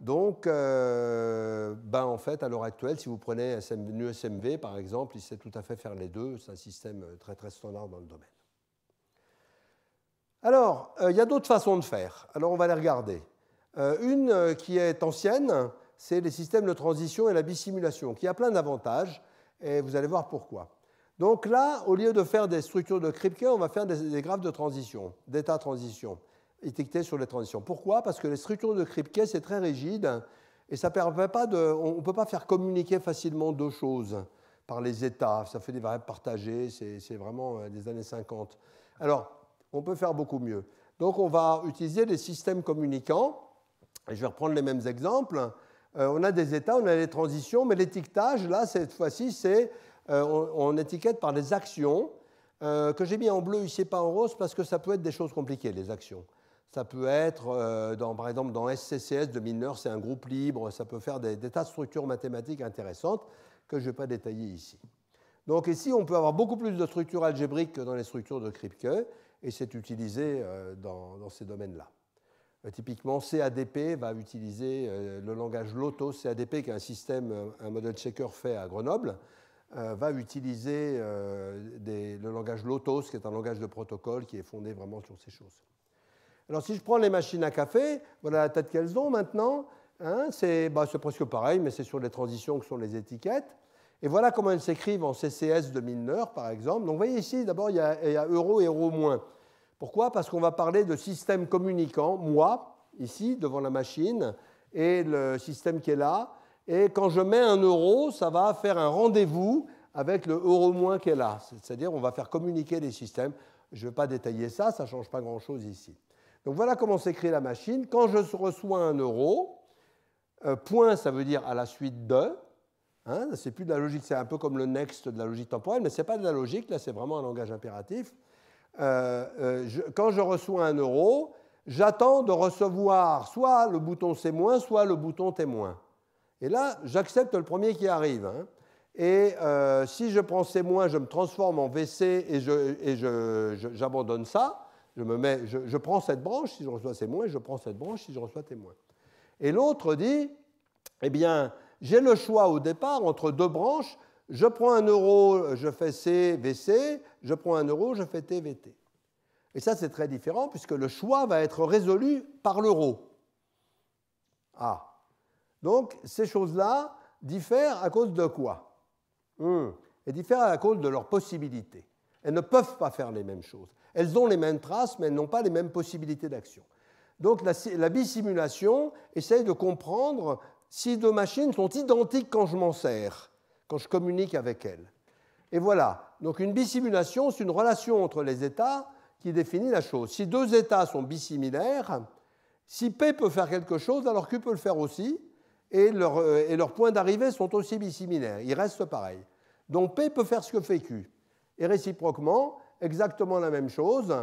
Donc, euh, ben, en fait, à l'heure actuelle, si vous prenez NUSMV, e par exemple, il sait tout à fait faire les deux. C'est un système euh, très, très standard dans le domaine. Alors, euh, il y a d'autres façons de faire. Alors, on va les regarder. une qui est ancienne, c'est les systèmes de transition et la bisimulation, qui a plein d'avantages, et vous allez voir pourquoi. Donc là, au lieu de faire des structures de Kripke, on va faire des graphes de transition, d'état transition étiquetés sur les transitions. Pourquoi Parce que les structures de Kripke, c'est très rigide et ça permet pas de, on ne peut pas faire communiquer facilement deux choses par les états. Ça fait des variables partagées, c'est vraiment euh, des années 50. Alors, on peut faire beaucoup mieux. Donc, on va utiliser des systèmes communicants. Et je vais reprendre les mêmes exemples. Euh, on a des états, on a des transitions, mais l'étiquetage, là, cette fois-ci, c'est euh, on, étiquette par les actions, que j'ai mis en bleu ici, pas en rose, parce que ça peut être des choses compliquées, les actions. Ça peut être, euh, par exemple, dans SCCS de mineur, c'est un groupe libre, ça peut faire des, tas de structures mathématiques intéressantes que je ne vais pas détailler ici. Donc ici, on peut avoir beaucoup plus de structures algébriques que dans les structures de Kripke, et c'est utilisé euh, dans, ces domaines-là. Euh, typiquement, CADP va utiliser le langage LOTOS. CADP, qui est un système, un model checker fait à Grenoble, va utiliser le langage Lotos, qui est un langage de protocole qui est fondé vraiment sur ces choses. Alors si je prends les machines à café, voilà la tête qu'elles ont maintenant. Hein, bah, c'est presque pareil, mais c'est sur les transitions que sont les étiquettes. Et voilà comment elles s'écrivent en CCS de Milner, par exemple. Donc vous voyez ici, d'abord, il, y a euro, euro moins. Pourquoi Parce qu'on va parler de système communicants. moi, ici, devant la machine, et le système qui est là. Et quand je mets un euro, ça va faire un rendez-vous avec le euro moins qui est là. C'est-à-dire, on va faire communiquer les systèmes. Je ne vais pas détailler ça, ça ne change pas grand-chose ici. Donc voilà comment s'écrit la machine. Quand je reçois un euro, euh, point, ça veut dire à la suite de. Hein, c'est plus de la logique, c'est un peu comme le next de la logique temporelle, mais ce n'est pas de la logique, là c'est vraiment un langage impératif. Euh, euh, quand je reçois un euro, j'attends de recevoir soit le bouton C-, moins, soit le bouton témoin. Et là, j'accepte le premier qui arrive. Hein. Et si je prends C-, moins, je me transforme en VC et j'abandonne je, et ça. Je, me mets, je, prends cette branche si je reçois moins, je prends cette branche si je reçois moins. Et l'autre dit, eh bien, j'ai le choix au départ entre deux branches, je prends un euro, je fais CVC, je prends un euro, je fais TVT. Et ça, c'est très différent puisque le choix va être résolu par l'euro. Ah. Donc, ces choses-là diffèrent à cause de quoi hmm. Elles diffèrent à cause de leurs possibilités. Elles ne peuvent pas faire les mêmes choses. Elles ont les mêmes traces, mais elles n'ont pas les mêmes possibilités d'action. Donc la, la, bisimulation essaye de comprendre si deux machines sont identiques quand je m'en sers, quand je communique avec elles. Et voilà, donc une bisimulation, c'est une relation entre les états qui définit la chose. Si deux états sont bisimilaires, si P peut faire quelque chose, alors Q peut le faire aussi, et, euh, et leurs points d'arrivée sont aussi bisimilaires, ils restent pareils. Donc P peut faire ce que fait Q. Et réciproquement, exactement la même chose,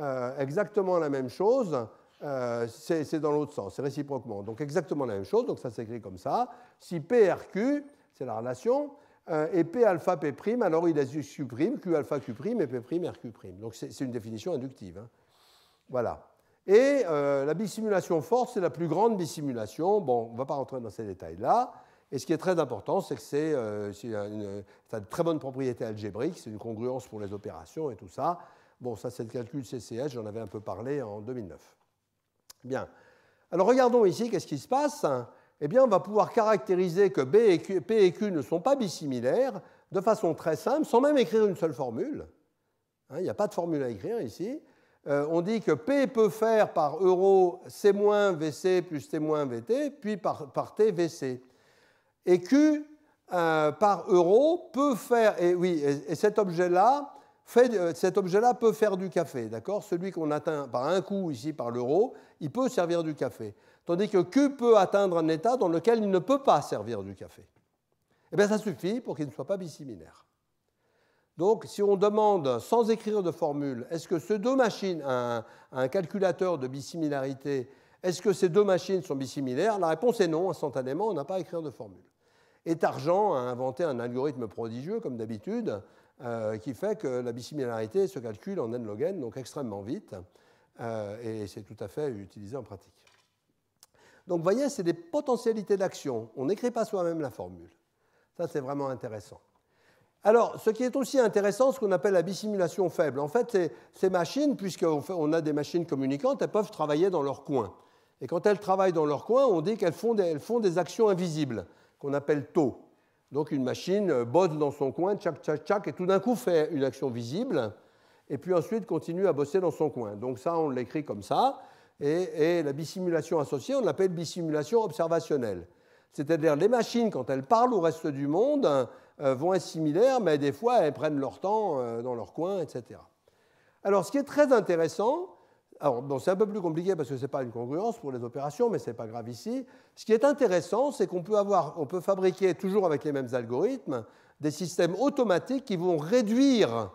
euh, exactement la même chose, euh, c'est dans l'autre sens, c'est réciproquement. Donc exactement la même chose, donc ça s'écrit comme ça. Si PRQ, c'est la relation, euh, et P alpha P prime, alors il a Q prime, Q alpha Q prime et P prime RQ prime. Donc c'est une définition inductive. Hein. Voilà. Et la bisimulation forte, c'est la plus grande bisimulation. Bon, on ne va pas rentrer dans ces détails-là. Et ce qui est très important, c'est que c'est euh, une, très bonne propriété algébrique, c'est une congruence pour les opérations et tout ça. Bon, ça c'est le calcul CCS, j'en avais un peu parlé en 2009. Bien. Alors regardons ici, qu'est-ce qui se passe hein. Eh bien, on va pouvoir caractériser que B et P et Q ne sont pas bisimilaires de façon très simple, sans même écrire une seule formule. Hein, il n'y a pas de formule à écrire ici. Euh, on dit que P peut faire par euro C- VC plus T- VT, puis par, par T VC. Et Q euh, par euro peut faire, et oui, et, cet objet-là, euh, cet objet-là peut faire du café, d'accord Celui qu'on atteint par un coup ici, par l'euro, il peut servir du café. Tandis que Q peut atteindre un état dans lequel il ne peut pas servir du café. Eh bien, ça suffit pour qu'il ne soit pas bisimilaire. Donc, si on demande, sans écrire de formule, est-ce que ce deux machines un, un, calculateur de bisimilarité est-ce que ces deux machines sont bisimilaires La réponse est non, instantanément, on n'a pas à écrire de formule. Et Targent a inventé un algorithme prodigieux, comme d'habitude, euh, qui fait que la bisimilarité se calcule en n log n, donc extrêmement vite, euh, et c'est tout à fait utilisé en pratique. Donc vous voyez, c'est des potentialités d'action. On n'écrit pas soi-même la formule. Ça, c'est vraiment intéressant. Alors, ce qui est aussi intéressant, ce qu'on appelle la bisimulation faible. En fait, ces machines, puisqu'on a des machines communicantes, elles peuvent travailler dans leur coin. Et quand elles travaillent dans leur coin, on dit qu'elles font, font, des actions invisibles, qu'on appelle taux. Donc une machine euh, bosse dans son coin, tchac, tchac, tchac, et tout d'un coup fait une action visible, et puis ensuite continue à bosser dans son coin. Donc ça, on l'écrit comme ça. Et, la bisimulation associée, on l'appelle bisimulation observationnelle. C'est-à-dire les machines, quand elles parlent au reste du monde, euh, vont être similaires, mais des fois, elles prennent leur temps euh, dans leur coin, etc. Alors ce qui est très intéressant, alors, c'est un peu plus compliqué parce que ce n'est pas une congruence pour les opérations, mais ce n'est pas grave ici. Ce qui est intéressant, c'est qu'on peut, on peut fabriquer, toujours avec les mêmes algorithmes, des systèmes automatiques qui vont réduire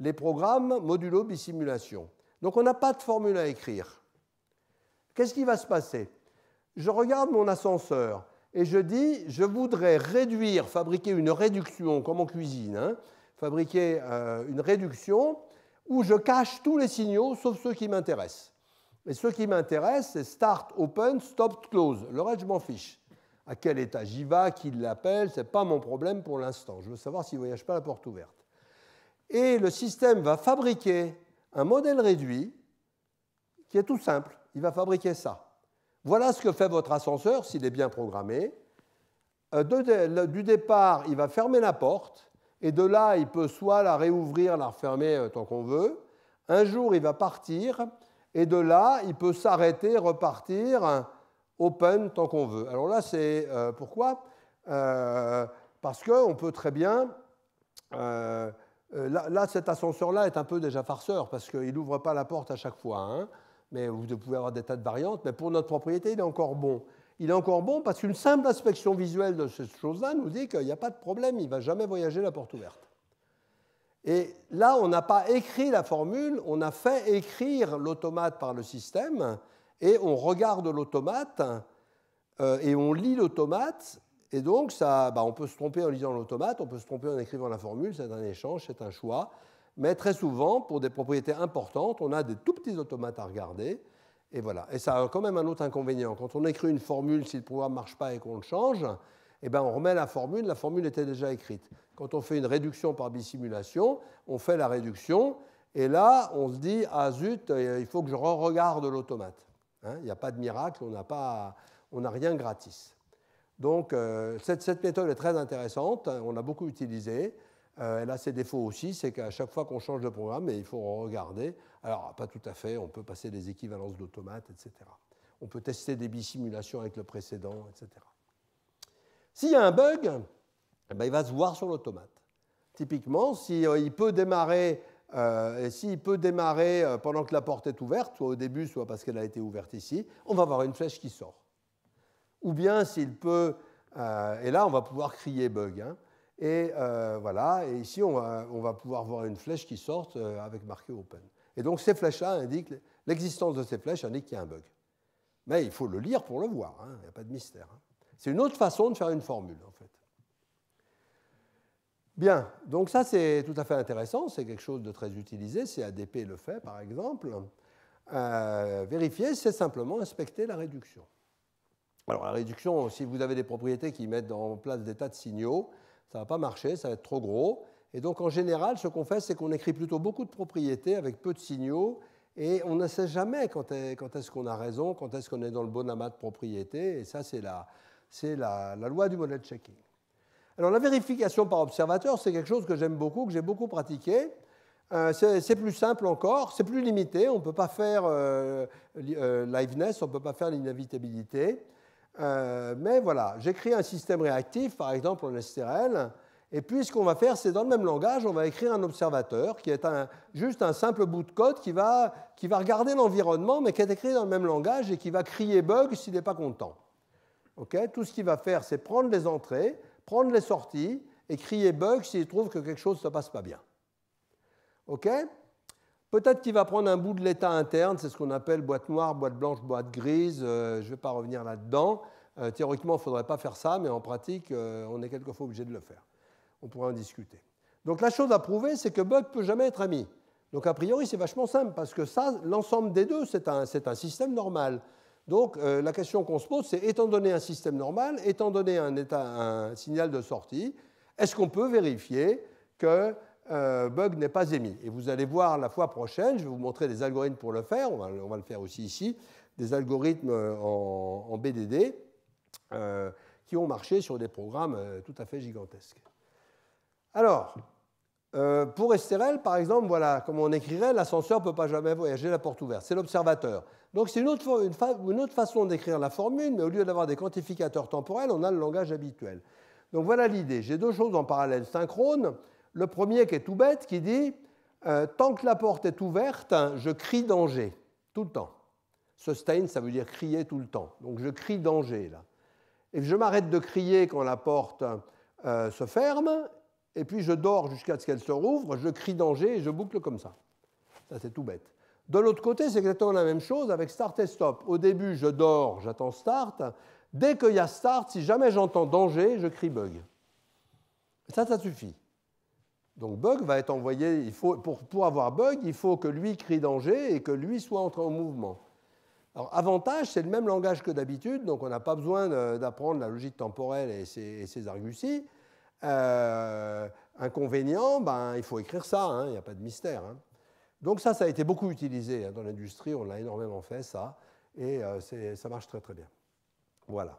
les programmes modulo bisimulation. Donc, on n'a pas de formule à écrire. Qu'est-ce qui va se passer Je regarde mon ascenseur et je dis, je voudrais réduire, fabriquer une réduction, comme en cuisine, hein, fabriquer euh, une réduction où je cache tous les signaux sauf ceux qui m'intéressent. Mais ceux qui m'intéressent, c'est start, open, stop, close. Le reste, je m'en fiche. À quel étage il va, qui l'appelle, ce n'est pas mon problème pour l'instant. Je veux savoir s'il ne voyage pas la porte ouverte. Et le système va fabriquer un modèle réduit qui est tout simple. Il va fabriquer ça. Voilà ce que fait votre ascenseur s'il est bien programmé. Euh, du départ, il va fermer la porte et de là, il peut soit la réouvrir, la refermer euh, tant qu'on veut. Un jour, il va partir. Et de là, il peut s'arrêter, repartir, euh, open tant qu'on veut. Alors là, c'est euh, pourquoi Parce qu'on peut très bien... là, cet ascenseur-là est un peu déjà farceur, parce qu'il n'ouvre pas la porte à chaque fois. Hein. mais vous pouvez avoir des tas de variantes, mais pour notre propriété, il est encore bon il est encore bon parce qu'une simple inspection visuelle de cette chose-là nous dit qu'il n'y a pas de problème, il ne va jamais voyager la porte ouverte. Et là, on n'a pas écrit la formule, on a fait écrire l'automate par le système, et on regarde l'automate, euh, et on lit l'automate, et donc bah, on peut se tromper en lisant l'automate, on peut se tromper en écrivant la formule, c'est un échange, c'est un choix, mais très souvent, pour des propriétés importantes, on a des tout petits automates à regarder, et voilà. Et ça a quand même un autre inconvénient. Quand on écrit une formule, si le programme ne marche pas et qu'on le change, eh ben, on remet la formule, la formule était déjà écrite. Quand on fait une réduction par bisimulation, on fait la réduction, et là, on se dit, ah zut, euh, il faut que je re-regarde l'automate. Hein, il n'y a pas de miracle, on n'a rien gratis. Donc, euh, cette, méthode est très intéressante, on l'a beaucoup utilisée. Euh, elle a ses défauts aussi, c'est qu'à chaque fois qu'on change de programme, il faut regarder, alors, pas tout à fait, on peut passer des équivalences d'automates, etc. On peut tester des bisimulations avec le précédent, etc. S'il y a un bug, eh ben, il va se voir sur l'automate. Typiquement, euh, euh, s'il peut démarrer, peut démarrer pendant que la porte est ouverte, soit au début, soit parce qu'elle a été ouverte ici, on va avoir une flèche qui sort. Ou bien s'il peut, euh, et là on va pouvoir crier bug. Hein. et voilà, et ici on on va, pouvoir voir une flèche qui sort avec marqué open. Et donc ces flèches-là indiquent, l'existence de ces flèches indique qu'il y a un bug. Mais il faut le lire pour le voir, hein, il n'y a pas de mystère. Hein. C'est une autre façon de faire une formule, en fait. Bien, donc ça c'est tout à fait intéressant, c'est quelque chose de très utilisé, c'est ADP le fait par exemple. Euh, vérifier, c'est simplement inspecter la réduction. Alors la réduction, si vous avez des propriétés qui mettent en place des tas de signaux, ça ne va pas marcher, ça va être trop gros. Et donc en général, ce qu'on fait, c'est qu'on écrit plutôt beaucoup de propriétés avec peu de signaux, et on ne sait jamais quand est-ce qu'on a raison, quand est-ce qu'on est dans le bon amas de propriétés, et ça c'est la, loi du model checking. Alors la vérification par observateur, c'est quelque chose que j'aime beaucoup, que j'ai beaucoup pratiqué. Euh, c'est plus simple encore, c'est plus limité, on ne peut pas faire euh, euh, liveness, on ne peut pas faire l'inévitabilité. mais voilà, j'écris un système réactif, par exemple en STRL, et puis, ce qu'on va faire, c'est dans le même langage, on va écrire un observateur qui est un, juste un simple bout de code qui va, qui va regarder l'environnement, mais qui est écrit dans le même langage et qui va crier bug s'il n'est pas content. Ok Tout ce qu'il va faire, c'est prendre les entrées, prendre les sorties et crier bug s'il trouve que quelque chose ne se passe pas bien. OK Peut-être qu'il va prendre un bout de l'état interne, c'est ce qu'on appelle boîte noire, boîte blanche, boîte grise, euh, je ne vais pas revenir là-dedans. Euh, théoriquement, il ne faudrait pas faire ça, mais en pratique, euh, on est quelquefois obligé de le faire on pourrait en discuter. Donc la chose à prouver, c'est que Buck peut jamais être ami. Donc a priori, c'est vachement simple, parce que ça, l'ensemble des deux, c'est un, système normal. Donc euh, la question qu'on se pose, c'est étant donné un système normal, étant donné un, signal de sortie, est-ce qu'on peut vérifier que euh, Bug n'est pas émis Et vous allez voir la fois prochaine, je vais vous montrer des algorithmes pour le faire, on va, le faire aussi ici, des algorithmes euh, en, BDD qui ont marché sur des programmes tout à fait gigantesques. Alors, euh, pour Esterel, par exemple, voilà comment on écrirait l'ascenseur ne peut pas jamais voyager la porte ouverte. C'est l'observateur. Donc, c'est une autre, façon d'écrire la formule, mais au lieu d'avoir des quantificateurs temporels, on a le langage habituel. Donc, voilà l'idée. J'ai deux choses en parallèle synchrone. Le premier qui est tout bête, qui dit euh, Tant que la porte est ouverte, je crie danger, tout le temps. Sustain, ça veut dire crier tout le temps. Donc, je crie danger, là. Et je m'arrête de crier quand la porte euh, se ferme, et puis je dors jusqu'à ce qu'elle se rouvre, je crie danger et je boucle comme ça. Ça, c'est tout bête. De l'autre côté, c'est exactement la même chose avec start et stop. Au début, je dors, j'attends start. Dès qu'il y a start, si jamais j'entends danger, je crie bug. Ça, ça suffit. Donc bug va être envoyé, il faut, pour, pour avoir bug, il faut que lui crie danger et que lui soit entré en mouvement. Alors avantage, c'est le même langage que d'habitude, donc on n'a pas besoin d'apprendre la logique temporelle et ses, arguments ses euh, inconvénient, ben, il faut écrire ça, hein, il n'y a pas de mystère. Hein. Donc ça, ça a été beaucoup utilisé hein, dans l'industrie, on l'a énormément fait, ça, et euh, ça marche très très bien. Voilà.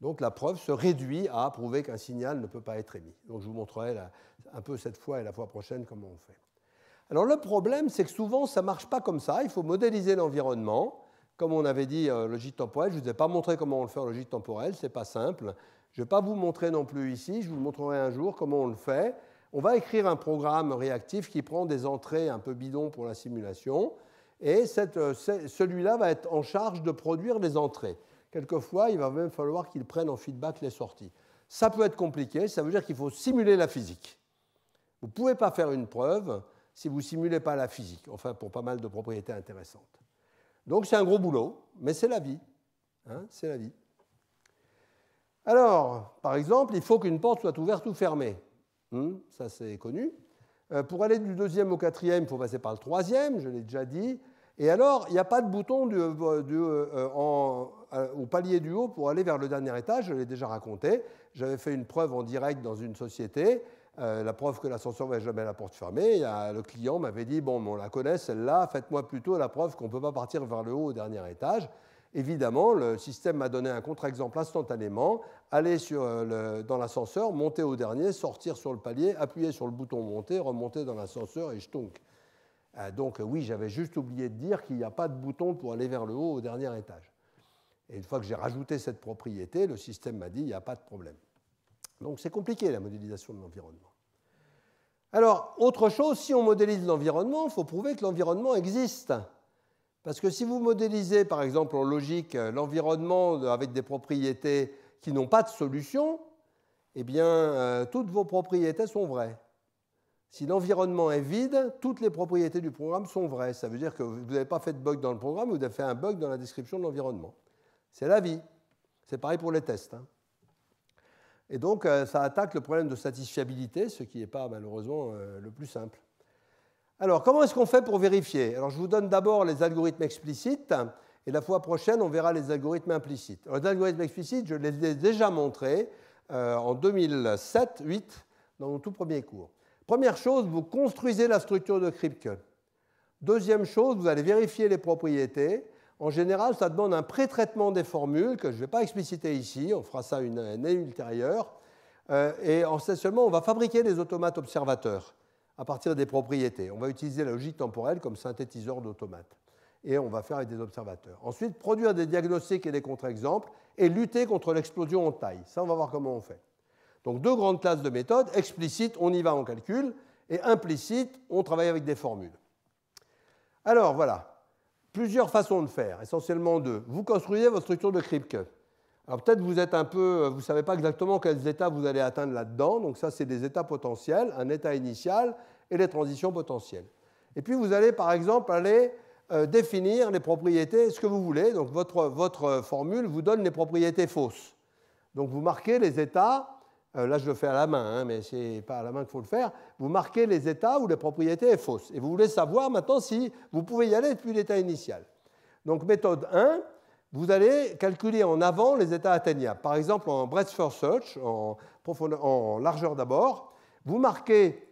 Donc la preuve se réduit à prouver qu'un signal ne peut pas être émis. Donc je vous montrerai un peu cette fois et la fois prochaine comment on fait. Alors le problème, c'est que souvent, ça ne marche pas comme ça. Il faut modéliser l'environnement. Comme on avait dit, euh, logique temporelle, je ne vous ai pas montré comment on le fait en logique temporelle, ce n'est pas simple. Je ne vais pas vous montrer non plus ici, je vous montrerai un jour comment on le fait. On va écrire un programme réactif qui prend des entrées un peu bidons pour la simulation, et euh, celui-là va être en charge de produire les entrées. Quelquefois, il va même falloir qu'il prenne en feedback les sorties. Ça peut être compliqué, ça veut dire qu'il faut simuler la physique. Vous ne pouvez pas faire une preuve si vous ne simulez pas la physique, enfin pour pas mal de propriétés intéressantes. Donc c'est un gros boulot, mais c'est la vie. Hein, c'est la vie. Alors, par exemple, il faut qu'une porte soit ouverte ou fermée. Hmm, ça, c'est connu. Euh, pour aller du deuxième au quatrième, il faut passer par le troisième, je l'ai déjà dit. Et alors, il n'y a pas de bouton euh, euh, au palier du haut pour aller vers le dernier étage, je l'ai déjà raconté. J'avais fait une preuve en direct dans une société, la preuve que l'ascenseur ne va jamais à la porte fermée. le client m'avait dit, bon, on la connaît celle-là, faites-moi plutôt la preuve qu'on ne peut pas partir vers le haut au dernier étage. Évidemment, le système m'a donné un contre-exemple instantanément. Aller euh, dans l'ascenseur, monter au dernier, sortir sur le palier, appuyer sur le bouton monter, remonter dans l'ascenseur et tonque. Euh, donc euh, oui, j'avais juste oublié de dire qu'il n'y a pas de bouton pour aller vers le haut au dernier étage. Et une fois que j'ai rajouté cette propriété, le système m'a dit il n'y a pas de problème. Donc c'est compliqué la modélisation de l'environnement. Alors, autre chose, si on modélise l'environnement, il faut prouver que l'environnement existe. Parce que si vous modélisez, par exemple, en logique, euh, l'environnement avec des propriétés qui n'ont pas de solution, eh bien, euh, toutes vos propriétés sont vraies. Si l'environnement est vide, toutes les propriétés du programme sont vraies. Ça veut dire que vous n'avez pas fait de bug dans le programme, vous avez fait un bug dans la description de l'environnement. C'est la vie. C'est pareil pour les tests. Hein. Et donc, euh, ça attaque le problème de satisfiabilité, ce qui n'est pas malheureusement le plus simple. Alors, comment est-ce qu'on fait pour vérifier Alors, je vous donne d'abord les algorithmes explicites, et la fois prochaine, on verra les algorithmes implicites. les algorithmes explicites, je les ai déjà montrés euh, en 2007-2008 dans mon tout premier cours. Première chose, vous construisez la structure de Kripke. Deuxième chose, vous allez vérifier les propriétés. En général, ça demande un pré-traitement des formules que je ne vais pas expliciter ici, on fera ça une année ultérieure. Euh, et en seulement, on va fabriquer des automates observateurs à partir des propriétés. On va utiliser la logique temporelle comme synthétiseur d'automates. Et on va faire avec des observateurs. Ensuite, produire des diagnostics et des contre-exemples et lutter contre l'explosion en taille. Ça, on va voir comment on fait. Donc, deux grandes classes de méthodes. Explicite, on y va en calcul. Et implicite, on travaille avec des formules. Alors, voilà. Plusieurs façons de faire, essentiellement deux. Vous construisez votre structure de Kripke. Alors peut-être vous êtes un peu, euh, vous ne savez pas exactement quels états vous allez atteindre là-dedans. Donc ça, c'est des états potentiels, un état initial et les transitions potentielles. Et puis vous allez, par exemple, aller euh, définir les propriétés, ce que vous voulez. Donc votre, euh, formule vous donne les propriétés fausses. Donc vous marquez les états, là je le fais à la main, hein, mais c'est pas à la main qu'il faut le faire, vous marquez les états où les propriétés est fausse. Et vous voulez savoir maintenant si vous pouvez y aller depuis l'état initial. Donc méthode 1, vous allez calculer en avant les états atteignables. Par exemple, en breadth first search, en, largeur d'abord, vous marquez,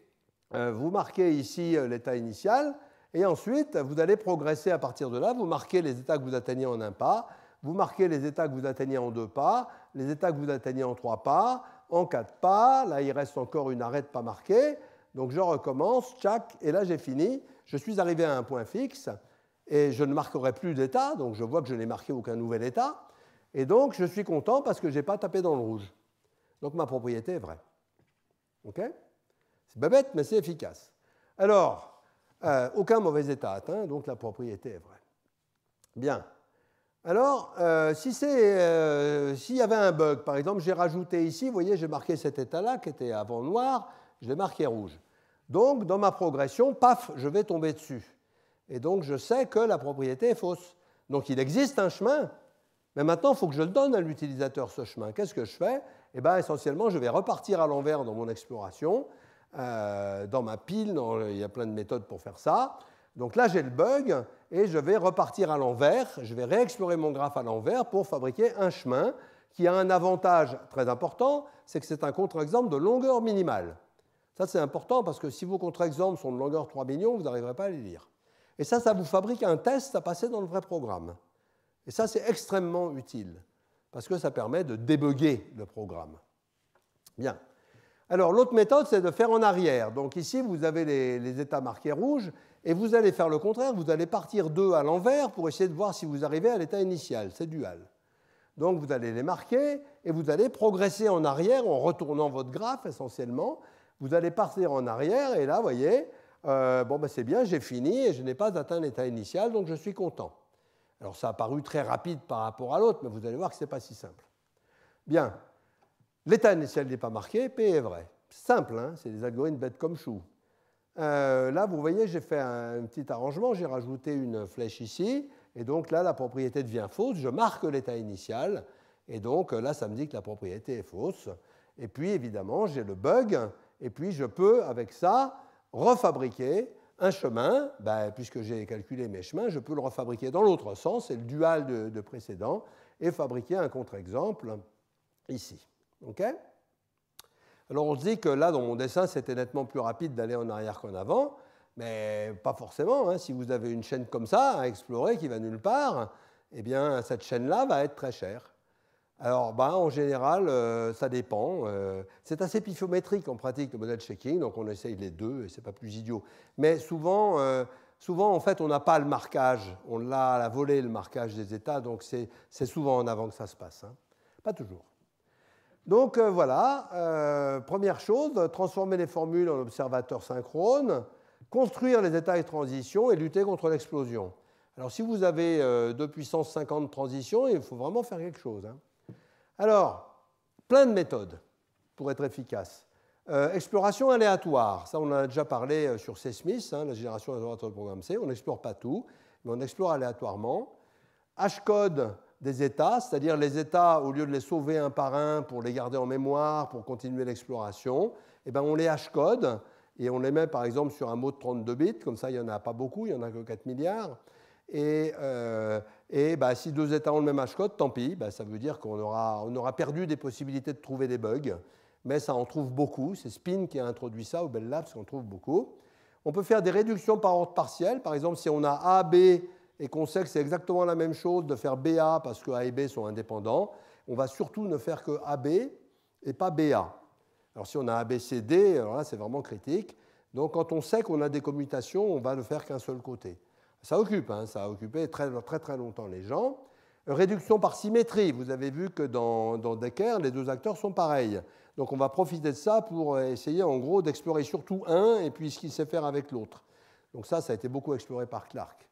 euh, vous marquez ici euh, l'état initial, et ensuite, vous allez progresser à partir de là, vous marquez les états que vous atteignez en un pas, vous marquez les états que vous atteignez en deux pas, les états que vous atteignez en trois pas, en quatre pas, là il reste encore une arête pas marquée, donc je recommence, tchac, et là j'ai fini, je suis arrivé à un point fixe, et je ne marquerai plus d'état, donc je vois que je n'ai marqué aucun nouvel état, et donc je suis content parce que je n'ai pas tapé dans le rouge. Donc ma propriété est vraie. OK C'est pas bête, mais c'est efficace. Alors, euh, aucun mauvais état atteint, donc la propriété est vraie. Bien. Alors, euh, c'est, euh, s'il y avait un bug, par exemple, j'ai rajouté ici, vous voyez, j'ai marqué cet état-là qui était avant noir, je l'ai marqué rouge. Donc, dans ma progression, paf, je vais tomber dessus et donc je sais que la propriété est fausse. Donc il existe un chemin, mais maintenant il faut que je le donne à l'utilisateur ce chemin. Qu'est-ce que je fais Eh bien essentiellement je vais repartir à l'envers dans mon exploration, euh, dans ma pile, il y a plein de méthodes pour faire ça. Donc là j'ai le bug et je vais repartir à l'envers, je vais réexplorer mon graphe à l'envers pour fabriquer un chemin qui a un avantage très important, c'est que c'est un contre-exemple de longueur minimale. Ça c'est important parce que si vos contre-exemples sont de longueur 3 millions, vous n'arriverez pas à les lire. Et ça, ça vous fabrique un test à passer dans le vrai programme. Et ça, c'est extrêmement utile, parce que ça permet de débugger le programme. Bien. Alors, l'autre méthode, c'est de faire en arrière. Donc ici, vous avez les, états marqués rouges, et vous allez faire le contraire, vous allez partir d'eux à l'envers pour essayer de voir si vous arrivez à l'état initial, c'est dual. Donc vous allez les marquer, et vous allez progresser en arrière en retournant votre graphe essentiellement. Vous allez partir en arrière, et là, vous voyez, euh, bon, ben c'est bien, j'ai fini et je n'ai pas atteint l'état initial, donc je suis content. Alors ça a paru très rapide par rapport à l'autre, mais vous allez voir que ce n'est pas si simple. Bien, l'état initial n'est pas marqué, P est vrai. Simple, hein c'est des algorithmes bêtes comme chou. Euh, là, vous voyez, j'ai fait un petit arrangement, j'ai rajouté une flèche ici, et donc là, la propriété devient fausse, je marque l'état initial, et donc euh, là, ça me dit que la propriété est fausse. Et puis, évidemment, j'ai le bug, et puis je peux, avec ça, refabriquer un chemin, ben, puisque j'ai calculé mes chemins, je peux le refabriquer dans l'autre sens, c'est le dual de, précédent, et fabriquer un contre-exemple ici. Alors on se dit que là, dans mon dessin, c'était nettement plus rapide d'aller en arrière qu'en avant, mais pas forcément. Hein. Si vous avez une chaîne comme ça à explorer qui va nulle part, eh bien cette chaîne-là va être très chère alors, bah, en général, euh, ça dépend. Euh, c'est assez pifométrique en pratique le modèle checking, donc on essaye les deux et c'est pas plus idiot. Mais souvent, euh, souvent en fait, on n'a pas le marquage, on l'a volé la volée le marquage des états, donc c'est souvent en avant que ça se passe. Hein. Pas toujours. Donc voilà, première chose, transformer les formules en observateurs synchrone, construire les états et transitions et lutter contre l'explosion. Alors si vous avez 2 puissance 50 transitions, il faut vraiment faire quelque chose. Hein. Alors, plein de méthodes pour être efficace. Euh, exploration aléatoire, ça on a déjà parlé euh, sur C. Smith, hein, la génération aléatoire du programme C, on n'explore pas tout, mais on explore aléatoirement. H-code des états, c'est-à-dire les états, au lieu de les sauver un par un pour les garder en mémoire, pour continuer l'exploration, eh ben, on les H-code et on les met par exemple sur un mot de 32 bits, comme ça il n'y en a pas beaucoup, il n'y en a que 4 milliards. Et, euh, et bah, si deux États ont le même H-code, tant pis, bah, ça veut dire qu'on aura, on aura perdu des possibilités de trouver des bugs, mais ça en trouve beaucoup. C'est Spin qui a introduit ça au Bell Labs, qu'on trouve beaucoup. On peut faire des réductions par ordre partiel, par exemple si on a AB et qu'on sait que c'est exactement la même chose de faire BA parce que A et B sont indépendants, on va surtout ne faire que AB et pas BA. Alors si on a ABCD, alors là c'est vraiment critique. Donc quand on sait qu'on a des commutations, on va le faire qu'un seul côté ça occupe, hein, ça a occupé très, très très longtemps les gens. Réduction par symétrie, vous avez vu que dans, Decker, les deux acteurs sont pareils. Donc on va profiter de ça pour essayer en gros d'explorer surtout un et puis ce qu'il sait faire avec l'autre. Donc ça, ça a été beaucoup exploré par Clark.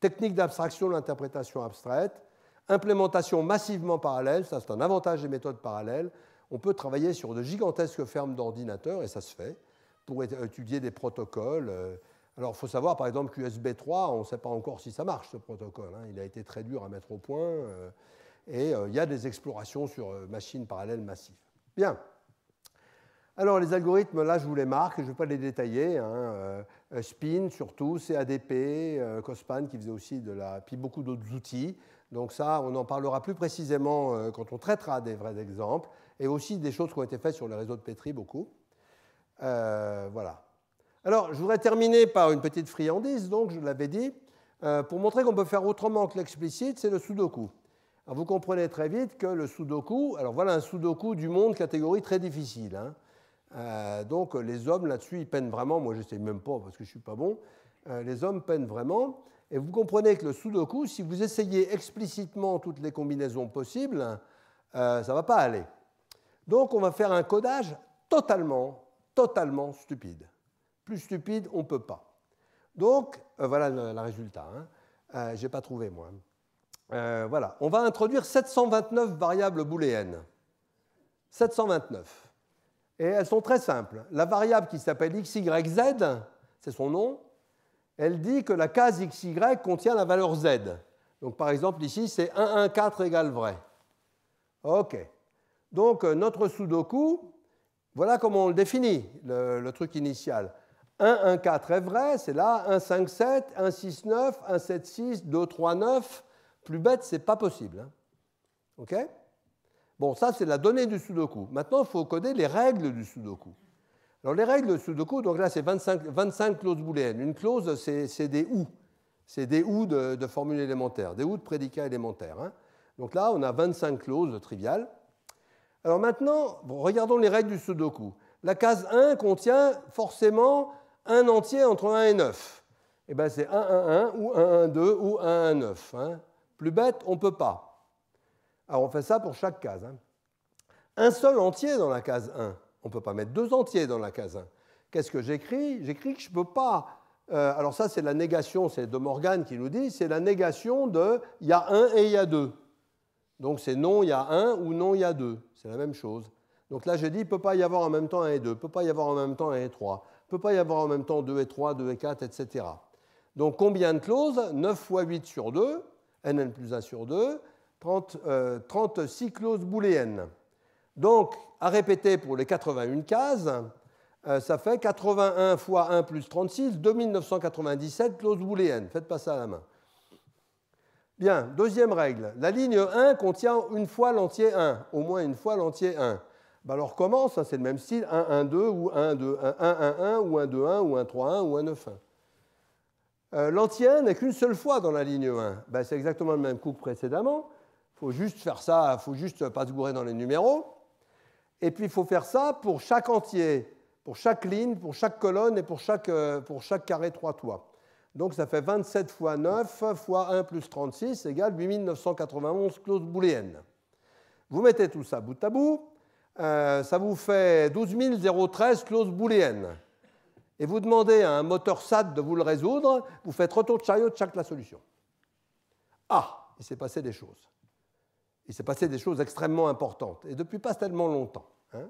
Technique d'abstraction, l'interprétation abstraite. Implémentation massivement parallèle, ça c'est un avantage des méthodes parallèles. On peut travailler sur de gigantesques fermes d'ordinateurs, et ça se fait, pour étudier des protocoles euh, alors, il faut savoir, par exemple, qu'USB 3, on ne sait pas encore si ça marche, ce protocole. Hein. Il a été très dur à mettre au point. Euh, et euh, il y a des explorations sur euh, machines parallèles massives. Bien. Alors, les algorithmes, là, je vous les marque, je ne vais pas les détailler. Hein, SPIN, surtout, CADP, COSPAN, qui faisait aussi de la. Puis beaucoup d'autres outils. Donc, ça, on en parlera plus précisément quand on traitera des vrais exemples. Et aussi des choses qui ont été faites sur les réseaux de Petri, beaucoup. voilà. Alors, je voudrais terminer par une petite friandise, donc, je l'avais dit, euh, pour montrer qu'on peut faire autrement que l'explicite, c'est le sudoku. Alors, vous comprenez très vite que le sudoku, alors voilà un sudoku du monde, catégorie très difficile. Hein. Euh, donc, les hommes, là-dessus, ils peinent vraiment. Moi, je sais même pas parce que je suis pas bon. Euh, les hommes peinent vraiment. Et vous comprenez que le sudoku, si vous essayez explicitement toutes les combinaisons possibles, ça ne va pas aller. Donc, on va faire un codage totalement, totalement stupide. Plus stupide, on ne peut pas. Donc, euh, voilà le, résultat. Hein. Euh, Je n'ai pas trouvé, moi. Euh, voilà, on va introduire 729 variables booléennes. 729. Et elles sont très simples. La variable qui s'appelle z, c'est son nom, elle dit que la case xy contient la valeur z. Donc par exemple ici, c'est 1, 1, 4 égale vrai. OK. Donc notre sudoku, voilà comment on le définit, le truc initial. 1, 1, 4 est vrai, c'est là, 1, 5, 7, 1, 6, 9, 1, 7, 6, 2, 3, 9. Plus bête, c'est pas possible. Hein. OK Bon, ça, c'est la donnée du Sudoku. Maintenant, il faut coder les règles du Sudoku. Alors, les règles du Sudoku, donc là, c'est 25, clauses booléennes. Une clause, c'est des ou. C'est des ou de, formule formules élémentaires, des ou de prédicat élémentaire. Hein. Donc là, on a 25 clauses triviales. Alors maintenant, regardons les règles du Sudoku. La case 1 contient forcément un entier entre 1 et 9. Eh bien, c'est 1, 1, 1 ou 1, 1, 2 ou 1, 1, 9. Plus bête, on ne peut pas. Alors, on fait ça pour chaque case. Hein. Un seul entier dans la case 1. On ne peut pas mettre deux entiers dans la case 1. Qu'est-ce que j'écris J'écris que je ne peux pas. Euh, alors, ça, c'est la négation, c'est De Morgan qui nous dit, c'est la négation de il y a 1 et il y a 2. Donc, c'est non, il y a 1 ou non, il y a 2. C'est la même chose. Donc là, je dis « il ne peut pas y avoir en même temps 1 et 2, il ne peut pas y avoir en même temps 1 et 3 ne peut pas y avoir en même temps 2 et 3, 2 et 4, etc. Donc combien de clauses 9 fois 8 sur 2, nn plus 1 sur 2, 30, 36 clauses booléennes. Donc, à répéter pour les 81 cases, euh, ça fait 81 fois 1 plus 36, 2997 clauses booléennes. Faites pas ça à la main. Bien, deuxième règle. La ligne 1 contient une fois l'entier 1, au moins une fois l'entier 1. Bah alors comment ça C'est le même style 1, 1, 2 ou 1, 2, 1, 1, 1, 1 ou 1, 2, 1 ou 1, 3, 1 ou 1, 9, 1. Euh, 1 n'est qu'une seule fois dans la ligne 1. Bah, c'est exactement le même coup que précédemment. Il faut juste faire ça, faut juste pas se gourer dans les numéros. Et puis il faut faire ça pour chaque entier, pour chaque ligne, pour chaque colonne et pour chaque, euh, pour chaque carré 3 toits. Donc ça fait 27 fois 9 fois 1 plus 36 égale 8991 clauses booléennes. Vous mettez tout ça bout à bout. Euh, ça vous fait 12 013 clauses booléennes. Et vous demandez à un moteur SAT de vous le résoudre, vous faites retour de chariot, chaque la solution. Ah, il s'est passé des choses. Il s'est passé des choses extrêmement importantes, et depuis pas tellement longtemps. Hein.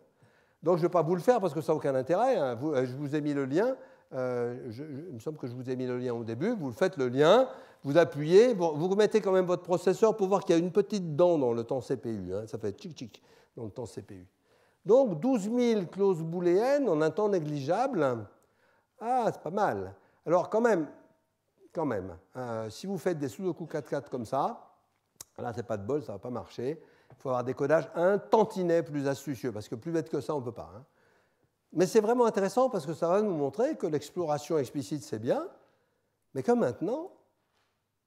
Donc je ne vais pas vous le faire parce que ça n'a aucun intérêt. Hein. Euh, je vous ai mis le lien. Euh, il me semble que je vous ai mis le lien au début. Vous faites le lien, vous appuyez, vous, remettez quand même votre processeur pour voir qu'il y a une petite dent dans le temps CPU. Hein. Ça fait tchic tchic dans le temps CPU. Donc 12 000 clauses booléennes en un temps négligeable. Ah, c'est pas mal. Alors quand même, quand même, euh, si vous faites des Sudoku 4-4 comme ça, là c'est pas de bol, ça ne va pas marcher. Il faut avoir des codages un tantinet plus astucieux, parce que plus bête que ça, on ne peut pas. Hein. Mais c'est vraiment intéressant parce que ça va nous montrer que l'exploration explicite, c'est bien, mais que maintenant,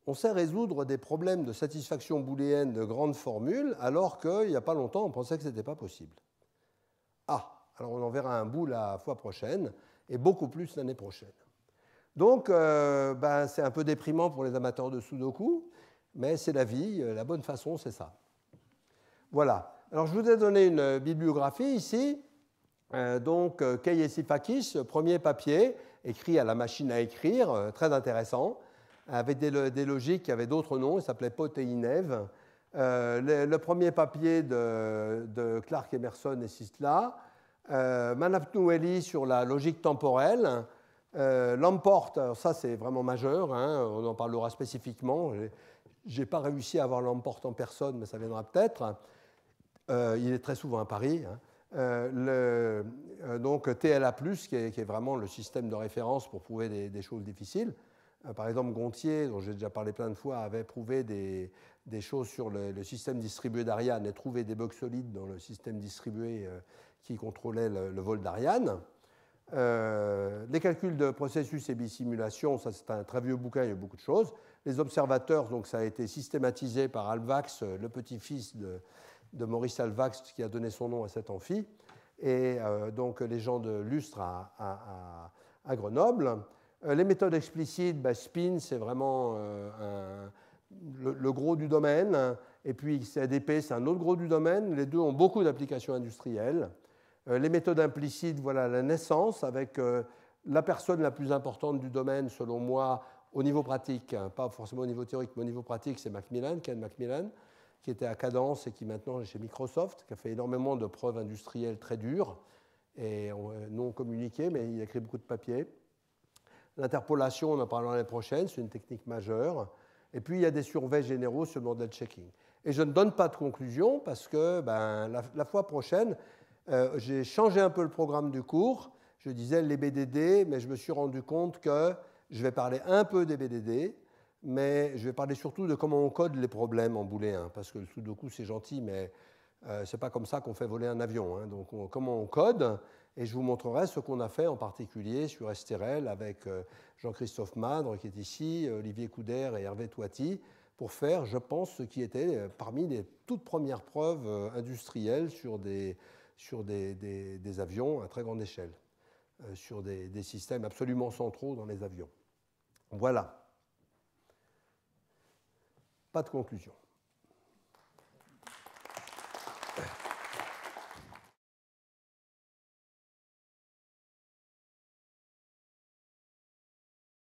on sait résoudre des problèmes de satisfaction booléenne de grandes formules, alors qu'il n'y a pas longtemps, on pensait que ce n'était pas possible. Ah, Alors on en verra un bout la fois prochaine, et beaucoup plus l'année prochaine. Donc euh, ben, c'est un peu déprimant pour les amateurs de Sudoku, mais c'est la vie, euh, la bonne façon c'est ça. Voilà. Alors je vous ai donné une bibliographie ici. Euh, donc euh, Sifakis, premier papier, écrit à la machine à écrire, très intéressant, avec des, des logiques qui avaient d'autres noms, il s'appelait Poteinev. Euh, le, premier papier de, Clark, Emerson et là: euh, sur la logique temporelle, euh, l'emporte, ça c'est vraiment majeur, hein, on en parlera spécifiquement, je n'ai pas réussi à avoir l'emporte en personne, mais ça viendra peut-être, euh, il est très souvent à Paris, hein. donc TLA, qui est, vraiment le système de référence pour prouver des choses difficiles, euh, par exemple, Gontier, dont j'ai déjà parlé plein de fois, avait prouvé des, choses sur le, système distribué d'Ariane et trouvé des bugs solides dans le système distribué euh, qui contrôlait le, vol d'Ariane. Euh, les calculs de processus et bisimulation, ça c'est un très vieux bouquin, il y a beaucoup de choses. Les observateurs, donc ça a été systématisé par Alvax, le petit-fils de, Maurice Alvax qui a donné son nom à cet amphi, et donc les gens de Lustre à Grenoble. Euh, les méthodes explicites, bah, SPIN, c'est vraiment euh, le, gros du domaine. Et puis CADP, c'est un autre gros du domaine. Les deux ont beaucoup d'applications industrielles. Euh, les méthodes implicites, voilà la naissance avec la personne la plus importante du domaine, selon moi, au niveau pratique, hein, pas forcément au niveau théorique, mais au niveau pratique, c'est Macmillan, Ken Macmillan, qui était à Cadence et qui maintenant est chez Microsoft, qui a fait énormément de preuves industrielles très dures et non communiquées, mais il a écrit beaucoup de papiers. L'interpolation, on en parlera l'année prochaine, c'est une technique majeure. Et puis, il y a des surveys généraux sur le model checking. Et je ne donne pas de conclusion parce que ben, la, fois prochaine, euh, j'ai changé un peu le programme du cours. Je disais les BDD, mais je me suis rendu compte que je vais parler un peu des BDD, mais je vais parler surtout de comment on code les problèmes en booléen. Parce que le Sudoku, c'est gentil, mais ce euh, c'est pas comme ça qu'on fait voler un avion. Hein. Donc, comment on code et je vous montrerai ce qu'on a fait en particulier sur Esterel avec euh, Jean-Christophe Madre, qui est ici, euh, Olivier Coudert et Hervé Toiti, pour faire, je pense, ce qui était euh, parmi les toutes premières preuves industrielles sur des, sur avions à très grande échelle, sur des, des systèmes absolument centraux dans les avions. Voilà. Pas de conclusion.